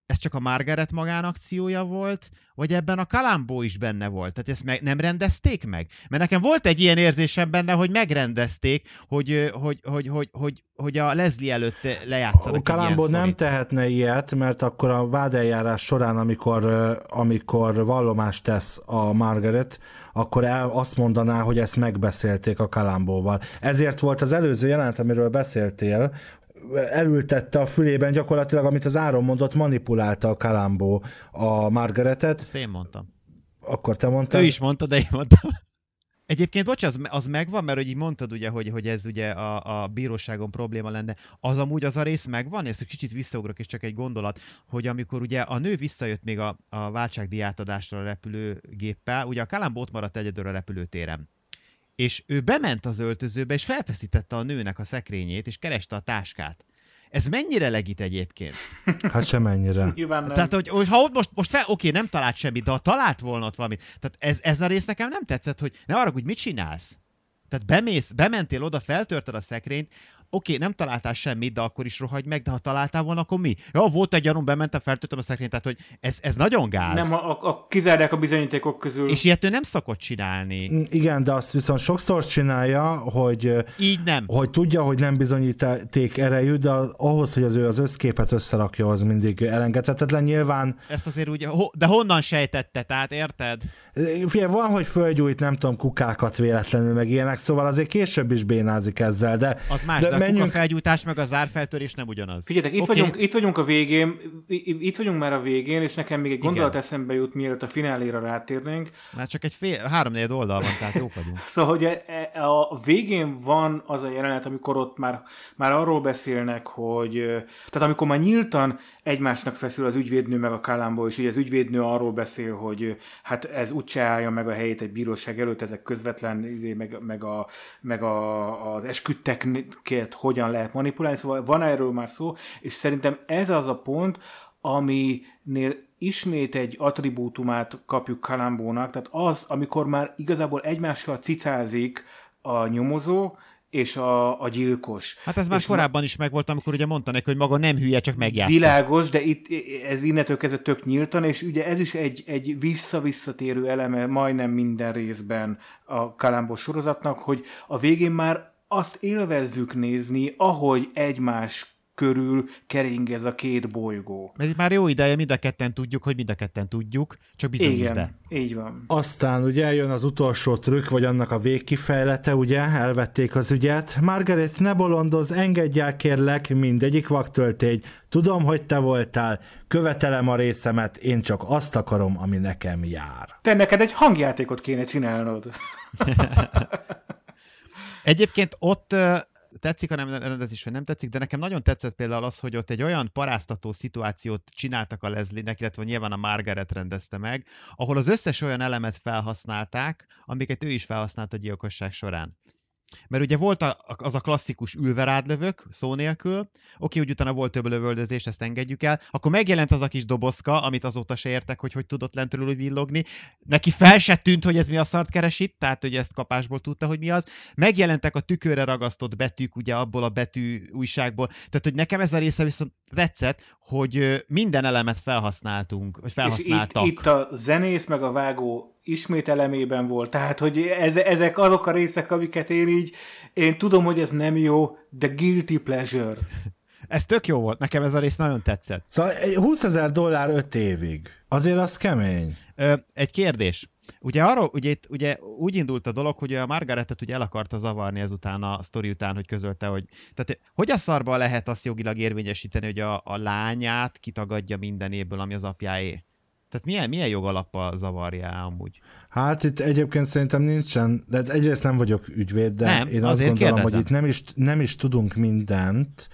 Speaker 2: ez csak a Margaret magánakciója volt, vagy ebben a Kalambó is benne volt? Tehát ezt meg, nem rendezték meg? Mert nekem volt egy ilyen érzésem benne, hogy megrendezték, hogy, hogy, hogy, hogy, hogy, hogy a Leslie előtt lejátszanak. A Kalambó nem
Speaker 3: tehetne ilyet, mert akkor a vádeljárás során, amikor, amikor vallomást tesz a Margaret, akkor el azt mondaná, hogy ezt megbeszélték a Kalambóval. Ezért volt az előző jelent, amiről beszéltél, elültette a fülében gyakorlatilag, amit az Áron mondott, manipulálta a Kalambó a Margaretet. Ezt én mondtam. Akkor te mondtad? Ő is
Speaker 2: mondta, de én mondtam. Egyébként, bocs, az, az megvan, mert hogy így mondtad ugye, hogy, hogy ez ugye a, a bíróságon probléma lenne. Az amúgy az a rész megvan, ezt kicsit visszaugrok, és csak egy gondolat, hogy amikor ugye a nő visszajött még a, a váltságdiátadásra a repülőgéppel, ugye a Kalambó ott maradt egyedül a repülőtéren és ő bement az öltözőbe, és felfeszítette a nőnek a szekrényét, és kereste a táskát. Ez mennyire legit egyébként?
Speaker 3: Hát sem ennyire.
Speaker 2: Tehát, hogy, hogy ha ott most, most fel, oké, nem talált semmit, de ha talált volna ott valamit. Tehát ez, ez a rész nekem nem tetszett, hogy ne arra, hogy mit csinálsz. Tehát bemész, bementél oda, feltörted a szekrényt, oké, nem találtál semmit, de akkor is rohagy meg, de ha találtál volna, akkor mi? Ja, volt egy gyanú, bementem, feltöltöm a szekrényt, tehát hogy ez, ez nagyon gáz. Nem, a, a, a kizárják a bizonyítékok közül. És ilyet ő nem szokott csinálni. Mm, igen, de azt viszont sokszor csinálja,
Speaker 3: hogy így nem. Hogy tudja, hogy nem bizonyíték erejű, de ahhoz, hogy az ő az összképet összerakja, az mindig elengedhetetlen. Nyilván... Ezt azért ugye, de honnan sejtette, tehát érted? Figyelj, van, hogy fölgyújt, nem tudom, kukákat véletlenül, meg ilyenek, szóval azért később is bénázik ezzel, de... Az más, de, de a menjünk...
Speaker 2: felgyújtás meg a zárfeltörés nem ugyanaz. Figyeljetek, itt, okay. vagyunk,
Speaker 1: itt vagyunk a végén, itt vagyunk már a végén, és nekem még egy gondolat Igen. eszembe jut, mielőtt a fináléra
Speaker 2: rátérnénk. Már csak egy fél, három oldal van, tehát jó vagyunk.
Speaker 1: szóval, hogy e- e- a végén van az a jelenet, amikor ott már, már arról beszélnek, hogy... Tehát amikor már nyíltan egymásnak feszül az ügyvédnő meg a Kalambó, és így az ügyvédnő arról beszél, hogy hát ez úgyse állja meg a helyét egy bíróság előtt, ezek közvetlen, izé, meg, meg, a, meg a, az esküdteket hogyan lehet manipulálni, szóval van erről már szó, és szerintem ez az a pont, aminél ismét egy attribútumát kapjuk Kalambónak, tehát az, amikor már igazából egymással cicázik a nyomozó, és a, a gyilkos.
Speaker 2: Hát ez már és korábban ma... is megvolt, amikor ugye mondta neki, hogy maga nem hülye, csak megjátsza.
Speaker 1: Világos, de itt ez innentől kezdve tök nyíltan, és ugye ez is egy, egy vissza-visszatérő eleme majdnem minden részben a Kalambos sorozatnak, hogy a végén már azt élvezzük nézni, ahogy egymás körül kering ez a két bolygó.
Speaker 2: Mert itt már jó ideje, mind a ketten tudjuk, hogy mind a ketten tudjuk, csak bizonyítsd Igen, be.
Speaker 1: így van.
Speaker 3: Aztán ugye jön az utolsó trükk, vagy annak a végkifejlete, ugye, elvették az ügyet. Margaret, ne bolondoz, engedj el kérlek, mindegyik vaktöltény. Tudom, hogy te voltál, követelem a részemet, én csak azt akarom, ami nekem jár.
Speaker 2: Te neked egy hangjátékot kéne csinálnod. Egyébként ott tetszik a ez is, vagy nem tetszik, de nekem nagyon tetszett például az, hogy ott egy olyan paráztató szituációt csináltak a Leslie-nek, illetve nyilván a Margaret rendezte meg, ahol az összes olyan elemet felhasználták, amiket ő is felhasznált a gyilkosság során. Mert ugye volt az a klasszikus ülve rád lövök, szó nélkül, oké, hogy utána volt több lövöldözés, ezt engedjük el, akkor megjelent az a kis dobozka, amit azóta se értek, hogy hogy tudott lentről úgy villogni, neki fel se tűnt, hogy ez mi a szart keresít, tehát hogy ezt kapásból tudta, hogy mi az, megjelentek a tükörre ragasztott betűk, ugye abból a betű újságból, tehát hogy nekem ez a része viszont tetszett, hogy minden elemet felhasználtunk, vagy felhasználtak. És itt,
Speaker 1: itt a zenész meg a vágó ismét elemében volt. Tehát, hogy ez, ezek azok a részek, amiket én így, én tudom, hogy ez nem jó, de guilty pleasure. Ez tök jó volt, nekem ez a rész
Speaker 2: nagyon tetszett. Szóval 20 ezer dollár 5 évig. Azért az kemény. Ö, egy kérdés. Ugye, arról, ugye, itt, ugye úgy indult a dolog, hogy a Margaretet ugye el akarta zavarni ezután a sztori után, hogy közölte, hogy tehát hogy a szarba lehet azt jogilag érvényesíteni, hogy a, a lányát kitagadja mindenéből, ami az apjáé? Tehát milyen, milyen jogalappal zavarja amúgy?
Speaker 3: Hát itt egyébként szerintem nincsen, de hát egyrészt nem vagyok ügyvéd, de nem, én azt gondolom, kérdezem. hogy itt nem is, nem is tudunk mindent,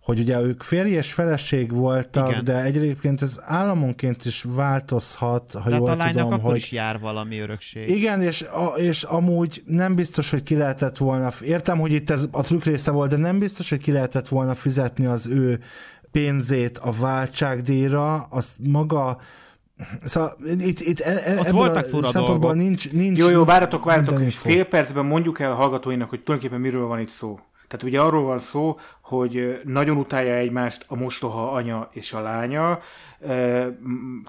Speaker 3: hogy ugye ők férj és feleség voltak, Igen. de egyébként ez államonként is változhat, ha Tehát jól a lánynak tudom, akkor hogy... is
Speaker 2: jár valami örökség.
Speaker 3: Igen, és, a, és amúgy nem biztos, hogy ki lehetett volna, értem, hogy itt ez a trükk része volt, de nem biztos, hogy ki lehetett volna fizetni az ő pénzét a váltságdíjra, azt maga Szóval itt, itt e, e, Ott voltak a szempontból
Speaker 1: Nincs, nincs, jó, jó, váratok, váratok, és fél percben mondjuk el a hallgatóinak, hogy tulajdonképpen miről van itt szó. Tehát ugye arról van szó, hogy nagyon utálja egymást a mostoha anya és a lánya,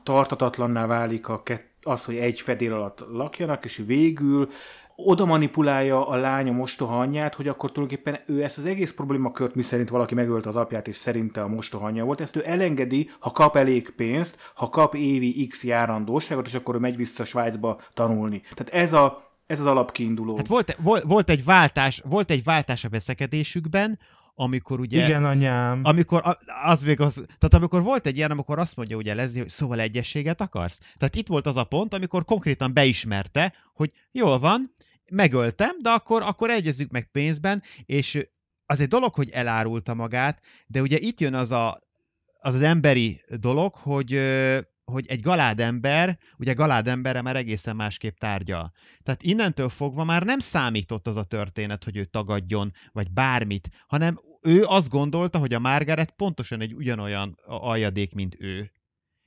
Speaker 1: tartatatlanná válik a kett, az, hogy egy fedél alatt lakjanak, és végül oda manipulálja a lánya mostoha anyját, hogy akkor tulajdonképpen ő ezt az egész problémakört, szerint valaki megölt az apját, és szerinte a mostoha anyja volt, ezt ő elengedi, ha kap elég pénzt, ha kap évi X járandóságot, és akkor ő megy vissza
Speaker 2: Svájcba tanulni. Tehát ez a ez az alapkiinduló. Hát volt, volt, volt, egy váltás, volt egy váltás a veszekedésükben, amikor ugye... Igen, anyám. Amikor az még az... Tehát amikor volt egy ilyen, amikor azt mondja ugye Leslie, hogy szóval egyességet akarsz. Tehát itt volt az a pont, amikor konkrétan beismerte, hogy jól van, megöltem, de akkor, akkor egyezzük meg pénzben, és az egy dolog, hogy elárulta magát, de ugye itt jön az a, az, az emberi dolog, hogy hogy egy galádember, ugye galádemberre már egészen másképp tárgya. Tehát innentől fogva már nem számított az a történet, hogy ő tagadjon, vagy bármit, hanem ő azt gondolta, hogy a Margaret pontosan egy ugyanolyan aljadék, mint ő.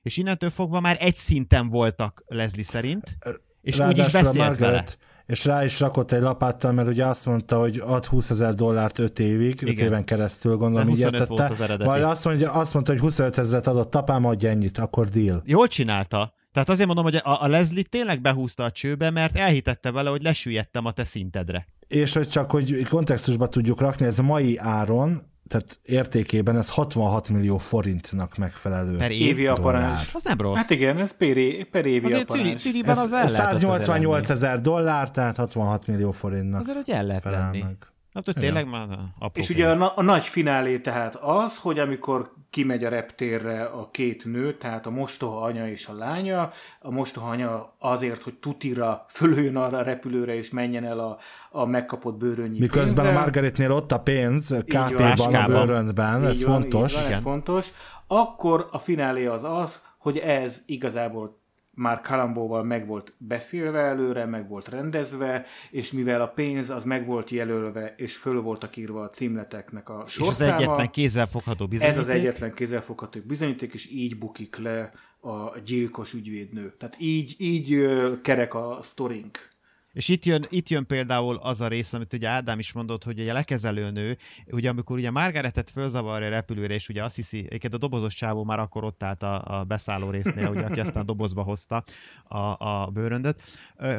Speaker 2: És innentől fogva már egy szinten voltak Leslie szerint, és Ráadásul úgy is beszélt a Margaret,
Speaker 3: vele és rá is rakott egy lapáttal, mert ugye azt mondta, hogy ad 20 ezer dollárt 5 évig, 5 éven keresztül gondolom, így értette. Majd azt, mondja, azt mondta, hogy 25 ezeret adott tapám adja ennyit, akkor deal.
Speaker 2: Jól csinálta. Tehát azért mondom, hogy a, a Leslie tényleg behúzta a csőbe, mert elhitette vele, hogy lesüllyedtem a te szintedre. És hogy csak, hogy
Speaker 3: kontextusba tudjuk rakni, ez mai áron tehát értékében ez 66 millió forintnak megfelelő. Per évi évi parancs. Az nem rossz. Hát
Speaker 1: igen, ez per, per évi Azért parancs. Azért Ez az el 188
Speaker 3: ezer dollár, tehát 66 millió forintnak. Azért, hogy el lehet lenni. Meg.
Speaker 2: Hát, hogy tényleg már
Speaker 1: apró És ugye a, na- a nagy finálé tehát az, hogy amikor kimegy a reptérre a két nő, tehát a mostoha anya és a lánya, a mostoha anya azért, hogy tutira fölüljön arra a repülőre és menjen el a, a megkapott bőrönnyi Miközben pénzre. a
Speaker 3: Margaretnél ott a pénz, KP-ban, a bőrönben, ez van, fontos. Van, ez
Speaker 1: fontos. Akkor a finálé az az, hogy ez igazából már Kalambóval meg volt beszélve előre, meg volt rendezve, és mivel a pénz az meg volt jelölve, és föl voltak írva a címleteknek a sorszáma. És az egyetlen kézzelfogható bizonyíték. Ez az egyetlen kézzelfogható bizonyíték, és így bukik le a gyilkos ügyvédnő. Tehát így, így kerek a sztorink.
Speaker 2: És itt jön, itt jön például az a rész, amit ugye Ádám is mondott, hogy ugye a nő ugye amikor ugye Margaretet fölzavarja a repülőre, és ugye azt hiszi, egyébként a dobozos csávó már akkor ott állt a, a beszálló résznél, ugye, aki aztán a dobozba hozta a, a bőröndöt,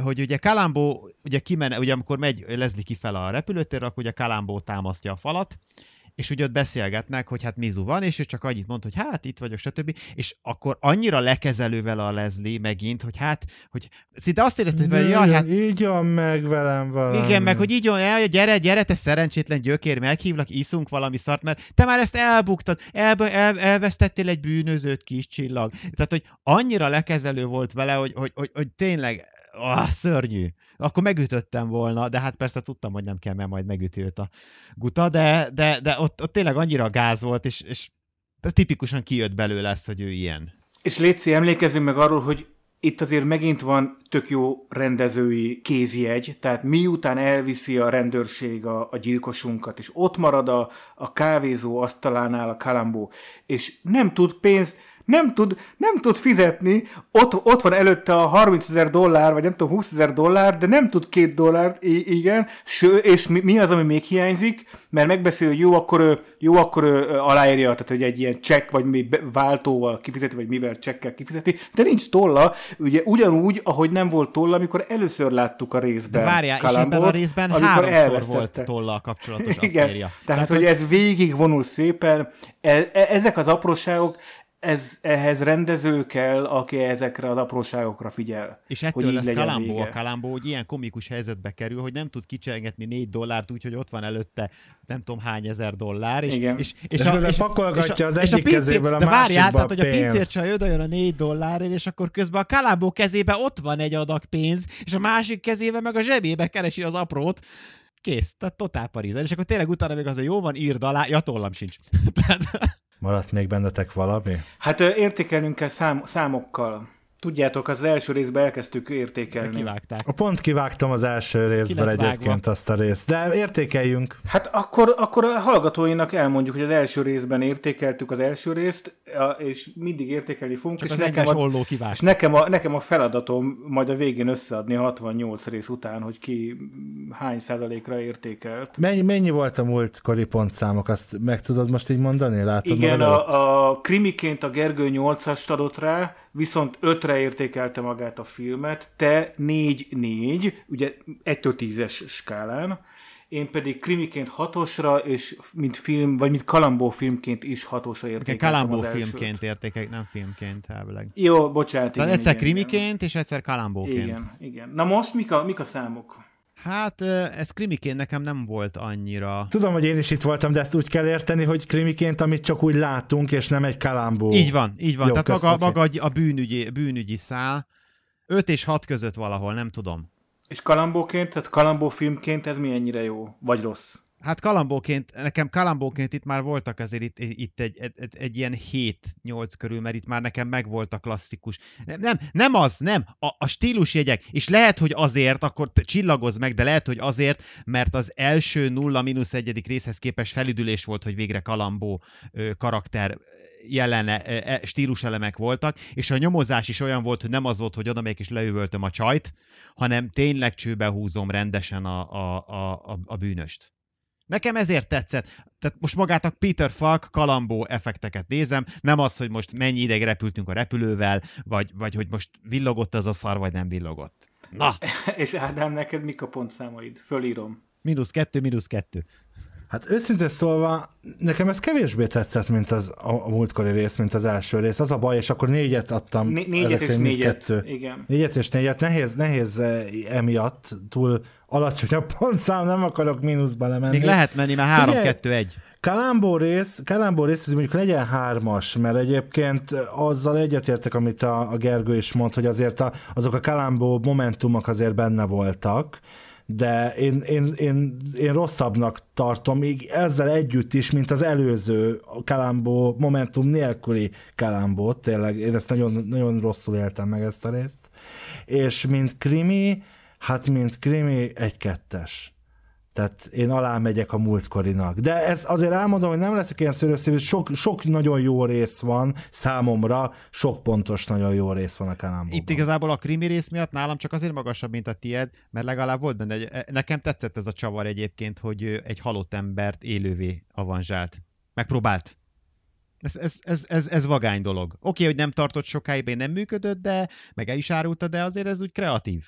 Speaker 2: hogy ugye Kalambó, ugye kimene, ugye amikor megy Leslie kifel a repülőtérre, akkor ugye Kalambó támasztja a falat, és úgy ott beszélgetnek, hogy hát Mizu van, és ő csak annyit mond, hogy hát itt vagyok, stb. És akkor annyira lekezelővel a Leslie megint, hogy hát, hogy szinte azt érted, hogy jaj, hát... Így meg velem valami. Igen, meg hogy így el, gyere, gyere, te szerencsétlen gyökér, meghívlak, iszunk valami szart, mert te már ezt elbuktad, el, el, elvesztettél egy bűnözőt kis csillag. Tehát, hogy annyira lekezelő volt vele, hogy, hogy, hogy, hogy tényleg ah, szörnyű. Akkor megütöttem volna, de hát persze tudtam, hogy nem kell, mert majd megütült a guta, de, de, de ott ott, ott tényleg annyira gáz volt, és, és tipikusan kijött belőle lesz, hogy ő ilyen.
Speaker 1: És Léci, emlékezzünk meg arról, hogy itt azért megint van tök jó rendezői kézjegy, tehát miután elviszi a rendőrség a, a gyilkosunkat, és ott marad a, a kávézó asztalánál a kalambó, és nem tud pénzt, nem tud, nem tud fizetni, ott, ott van előtte a 30 ezer dollár, vagy nem tudom, 20 ezer dollár, de nem tud két dollárt, igen, ső, és mi, mi az, ami még hiányzik, mert megbeszél, hogy jó, akkor ő, jó, akkor ő aláírja, tehát hogy egy ilyen csekk, vagy mi váltóval kifizeti, vagy mivel csekkel kifizeti, de nincs tolla, ugye ugyanúgy, ahogy nem volt tolla, amikor először láttuk a részben. De várjál, Kalambot, és ebben a részben háromszor volt tolla a kapcsolatos Igen, tehát, tehát hogy, hogy ez végig vonul szépen, e, e, ezek az apróságok, ez, ehhez rendező kell, aki ezekre az apróságokra figyel. És ettől hogy lesz Kalambó a
Speaker 2: Kalambó, hogy ilyen komikus helyzetbe kerül, hogy nem tud kicsengetni négy dollárt, úgyhogy ott van előtte nem tudom hány ezer dollár. És, Igen. és, és, és, a, szóval és pakolgatja az egyik a pincér, kezéből a de várjál, tehát, hogy a pincércsaj odajön a négy dollárért, és akkor közben a Kalambó kezébe ott van egy adag pénz, és a másik kezébe meg a zsebébe keresi az aprót kész, tehát totál parízer. És akkor tényleg utána még az, hogy jó van, írd alá, ja, tollam sincs.
Speaker 1: Maradt még bennetek
Speaker 2: valami? Hát
Speaker 1: értékelnünk kell szám, számokkal. Tudjátok, az első részben elkezdtük értékelni. kivágták.
Speaker 3: A pont kivágtam az első részben egyébként azt a részt,
Speaker 1: de értékeljünk. Hát akkor, akkor a hallgatóinak elmondjuk, hogy az első részben értékeltük az első részt, és mindig értékelni fogunk. Csak és, nekem a, és nekem, a, nekem a feladatom majd a végén összeadni 68 rész után, hogy ki hány százalékra értékelt.
Speaker 3: Mennyi, mennyi volt a múltkori pontszámok? Azt meg tudod most így mondani? Látod Igen, a,
Speaker 1: a, krimiként a Gergő 8-ast adott rá, viszont ötre értékelte magát a filmet, te 4-4, ugye 1-től 10-es skálán, én pedig krimiként hatosra, és mint film, vagy mint kalambó filmként is hatosra értékeltem Kalambó az filmként
Speaker 2: értékek, nem filmként elvileg. Jó, bocsánat. Tehát igen, egyszer igen, krimiként, igen. és egyszer kalambóként. Igen,
Speaker 1: igen. Na most mik a, mik a számok?
Speaker 2: Hát ez krimiként nekem nem volt annyira.
Speaker 3: Tudom, hogy én is itt voltam, de ezt úgy kell érteni, hogy krimiként, amit csak úgy látunk, és nem egy
Speaker 2: kalambó. Így van, így van. Jó, Tehát maga, maga a bűnügyi, bűnügyi szál 5 és 6 között valahol, nem tudom.
Speaker 1: És kalambóként, tehát kalambó filmként ez ennyire jó, vagy rossz?
Speaker 2: Hát kalambóként, nekem kalambóként itt már voltak azért itt, itt egy, egy, egy ilyen 7-8 körül, mert itt már nekem megvolt a klasszikus. Nem, nem az, nem, a, a jegyek, és lehet, hogy azért, akkor csillagoz meg, de lehet, hogy azért, mert az első 0-1. részhez képest felüdülés volt, hogy végre kalambó ö, karakter jelene, e, e, stíluselemek voltak, és a nyomozás is olyan volt, hogy nem az volt, hogy oda és leüvöltöm a csajt, hanem tényleg csőbe húzom rendesen a, a, a, a bűnöst. Nekem ezért tetszett. Tehát most magát a Peter Falk kalambó effekteket nézem, nem az, hogy most mennyi ideig repültünk a repülővel, vagy, vagy hogy most villogott az a szar, vagy nem villogott.
Speaker 1: Na! És Ádám, neked mik a pontszámaid? Fölírom.
Speaker 2: Minusz kettő, minusz kettő.
Speaker 3: Hát őszintén szólva, nekem ez kevésbé tetszett, mint az a, a múltkori rész, mint az első rész. Az a baj, és akkor négyet adtam. Né- négyet és négyet, kettő. igen. Négyet és négyet, nehéz, nehéz eh, emiatt túl alacsony a pontszám, nem akarok mínuszba lemenni. Még lehet menni, már három Figyelj, kettő egy. Kalambó rész, Kalambó rész, ez mondjuk legyen hármas, mert egyébként azzal egyetértek, amit a, a Gergő is mond, hogy azért a, azok a Kalambó momentumok azért benne voltak, de én, én, én, én rosszabbnak tartom, még ezzel együtt is, mint az előző Kalambó, Momentum nélküli Kalambó, tényleg, én ezt nagyon, nagyon rosszul éltem meg ezt a részt, és mint krimi, hát mint krimi egy kettes. Tehát én alá megyek a múltkorinak. De ez azért elmondom, hogy nem leszek ilyen szörös, szörőszívű, sok, sok nagyon jó rész van számomra, sok pontos nagyon jó rész van a Kanambo.
Speaker 2: Itt igazából a krimi rész miatt nálam csak azért magasabb, mint a tied, mert legalább volt benne, e, nekem tetszett ez a csavar egyébként, hogy egy halott embert élővé avanzsált. Megpróbált. Ez, ez, ez, ez, ez vagány dolog. Oké, okay, hogy nem tartott sokáig, nem működött, de meg el is árulta, de azért ez úgy kreatív.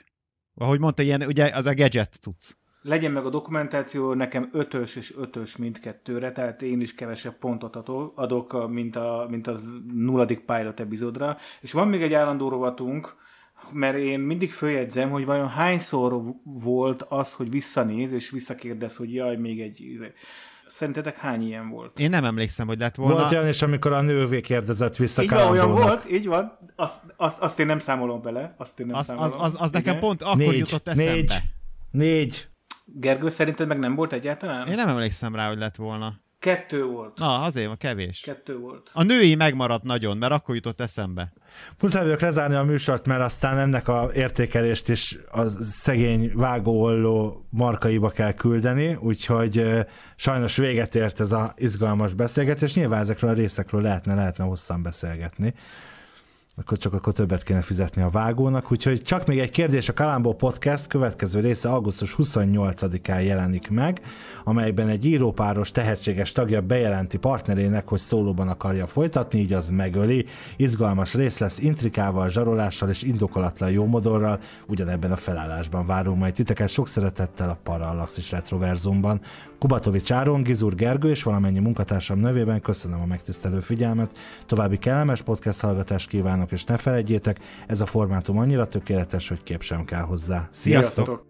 Speaker 2: Ahogy mondta, ilyen, ugye az a gadget cucc
Speaker 1: legyen meg a dokumentáció, nekem ötös és ötös mindkettőre, tehát én is kevesebb pontot adok, mint, a, mint az nulladik pilot epizódra. És van még egy állandó rovatunk, mert én mindig följegyzem, hogy vajon hányszor volt az, hogy visszanéz, és visszakérdez, hogy jaj, még egy... Szerintetek hány ilyen volt?
Speaker 2: Én nem emlékszem, hogy lett volna. Volt olyan és amikor a nővé
Speaker 3: kérdezett vissza Így van, olyan volt,
Speaker 1: így van. Azt, azt, azt én nem számolom bele. Azt én nem az, számolom. Az, az, az nekem pont akkor
Speaker 2: négy, jutott eszembe. Négy, négy. Gergő, szerinted meg nem volt egyáltalán? Én nem emlékszem rá, hogy lett volna. Kettő volt. Na, azért, a kevés. Kettő volt. A női megmaradt nagyon, mert akkor jutott eszembe. Muszáj vagyok lezárni a műsort, mert aztán ennek a értékelést
Speaker 3: is a szegény vágóolló markaiba kell küldeni, úgyhogy sajnos véget ért ez a izgalmas beszélgetés, nyilván ezekről a részekről lehetne, lehetne hosszan beszélgetni akkor csak akkor többet kéne fizetni a vágónak, úgyhogy csak még egy kérdés, a Kalambó Podcast következő része augusztus 28-án jelenik meg, amelyben egy írópáros tehetséges tagja bejelenti partnerének, hogy szólóban akarja folytatni, így az megöli. Izgalmas rész lesz intrikával, zsarolással és indokolatlan jómodorral, ugyanebben a felállásban várunk majd titeket sok szeretettel a Parallaxis Retroverzumban. Kubatovics Áron, Gizur Gergő és valamennyi munkatársam nevében köszönöm a megtisztelő figyelmet, további kellemes podcast hallgatást kívánok, és ne felejtjétek, ez a formátum annyira tökéletes, hogy kép sem kell hozzá. Sziasztok!
Speaker 2: Sziasztok!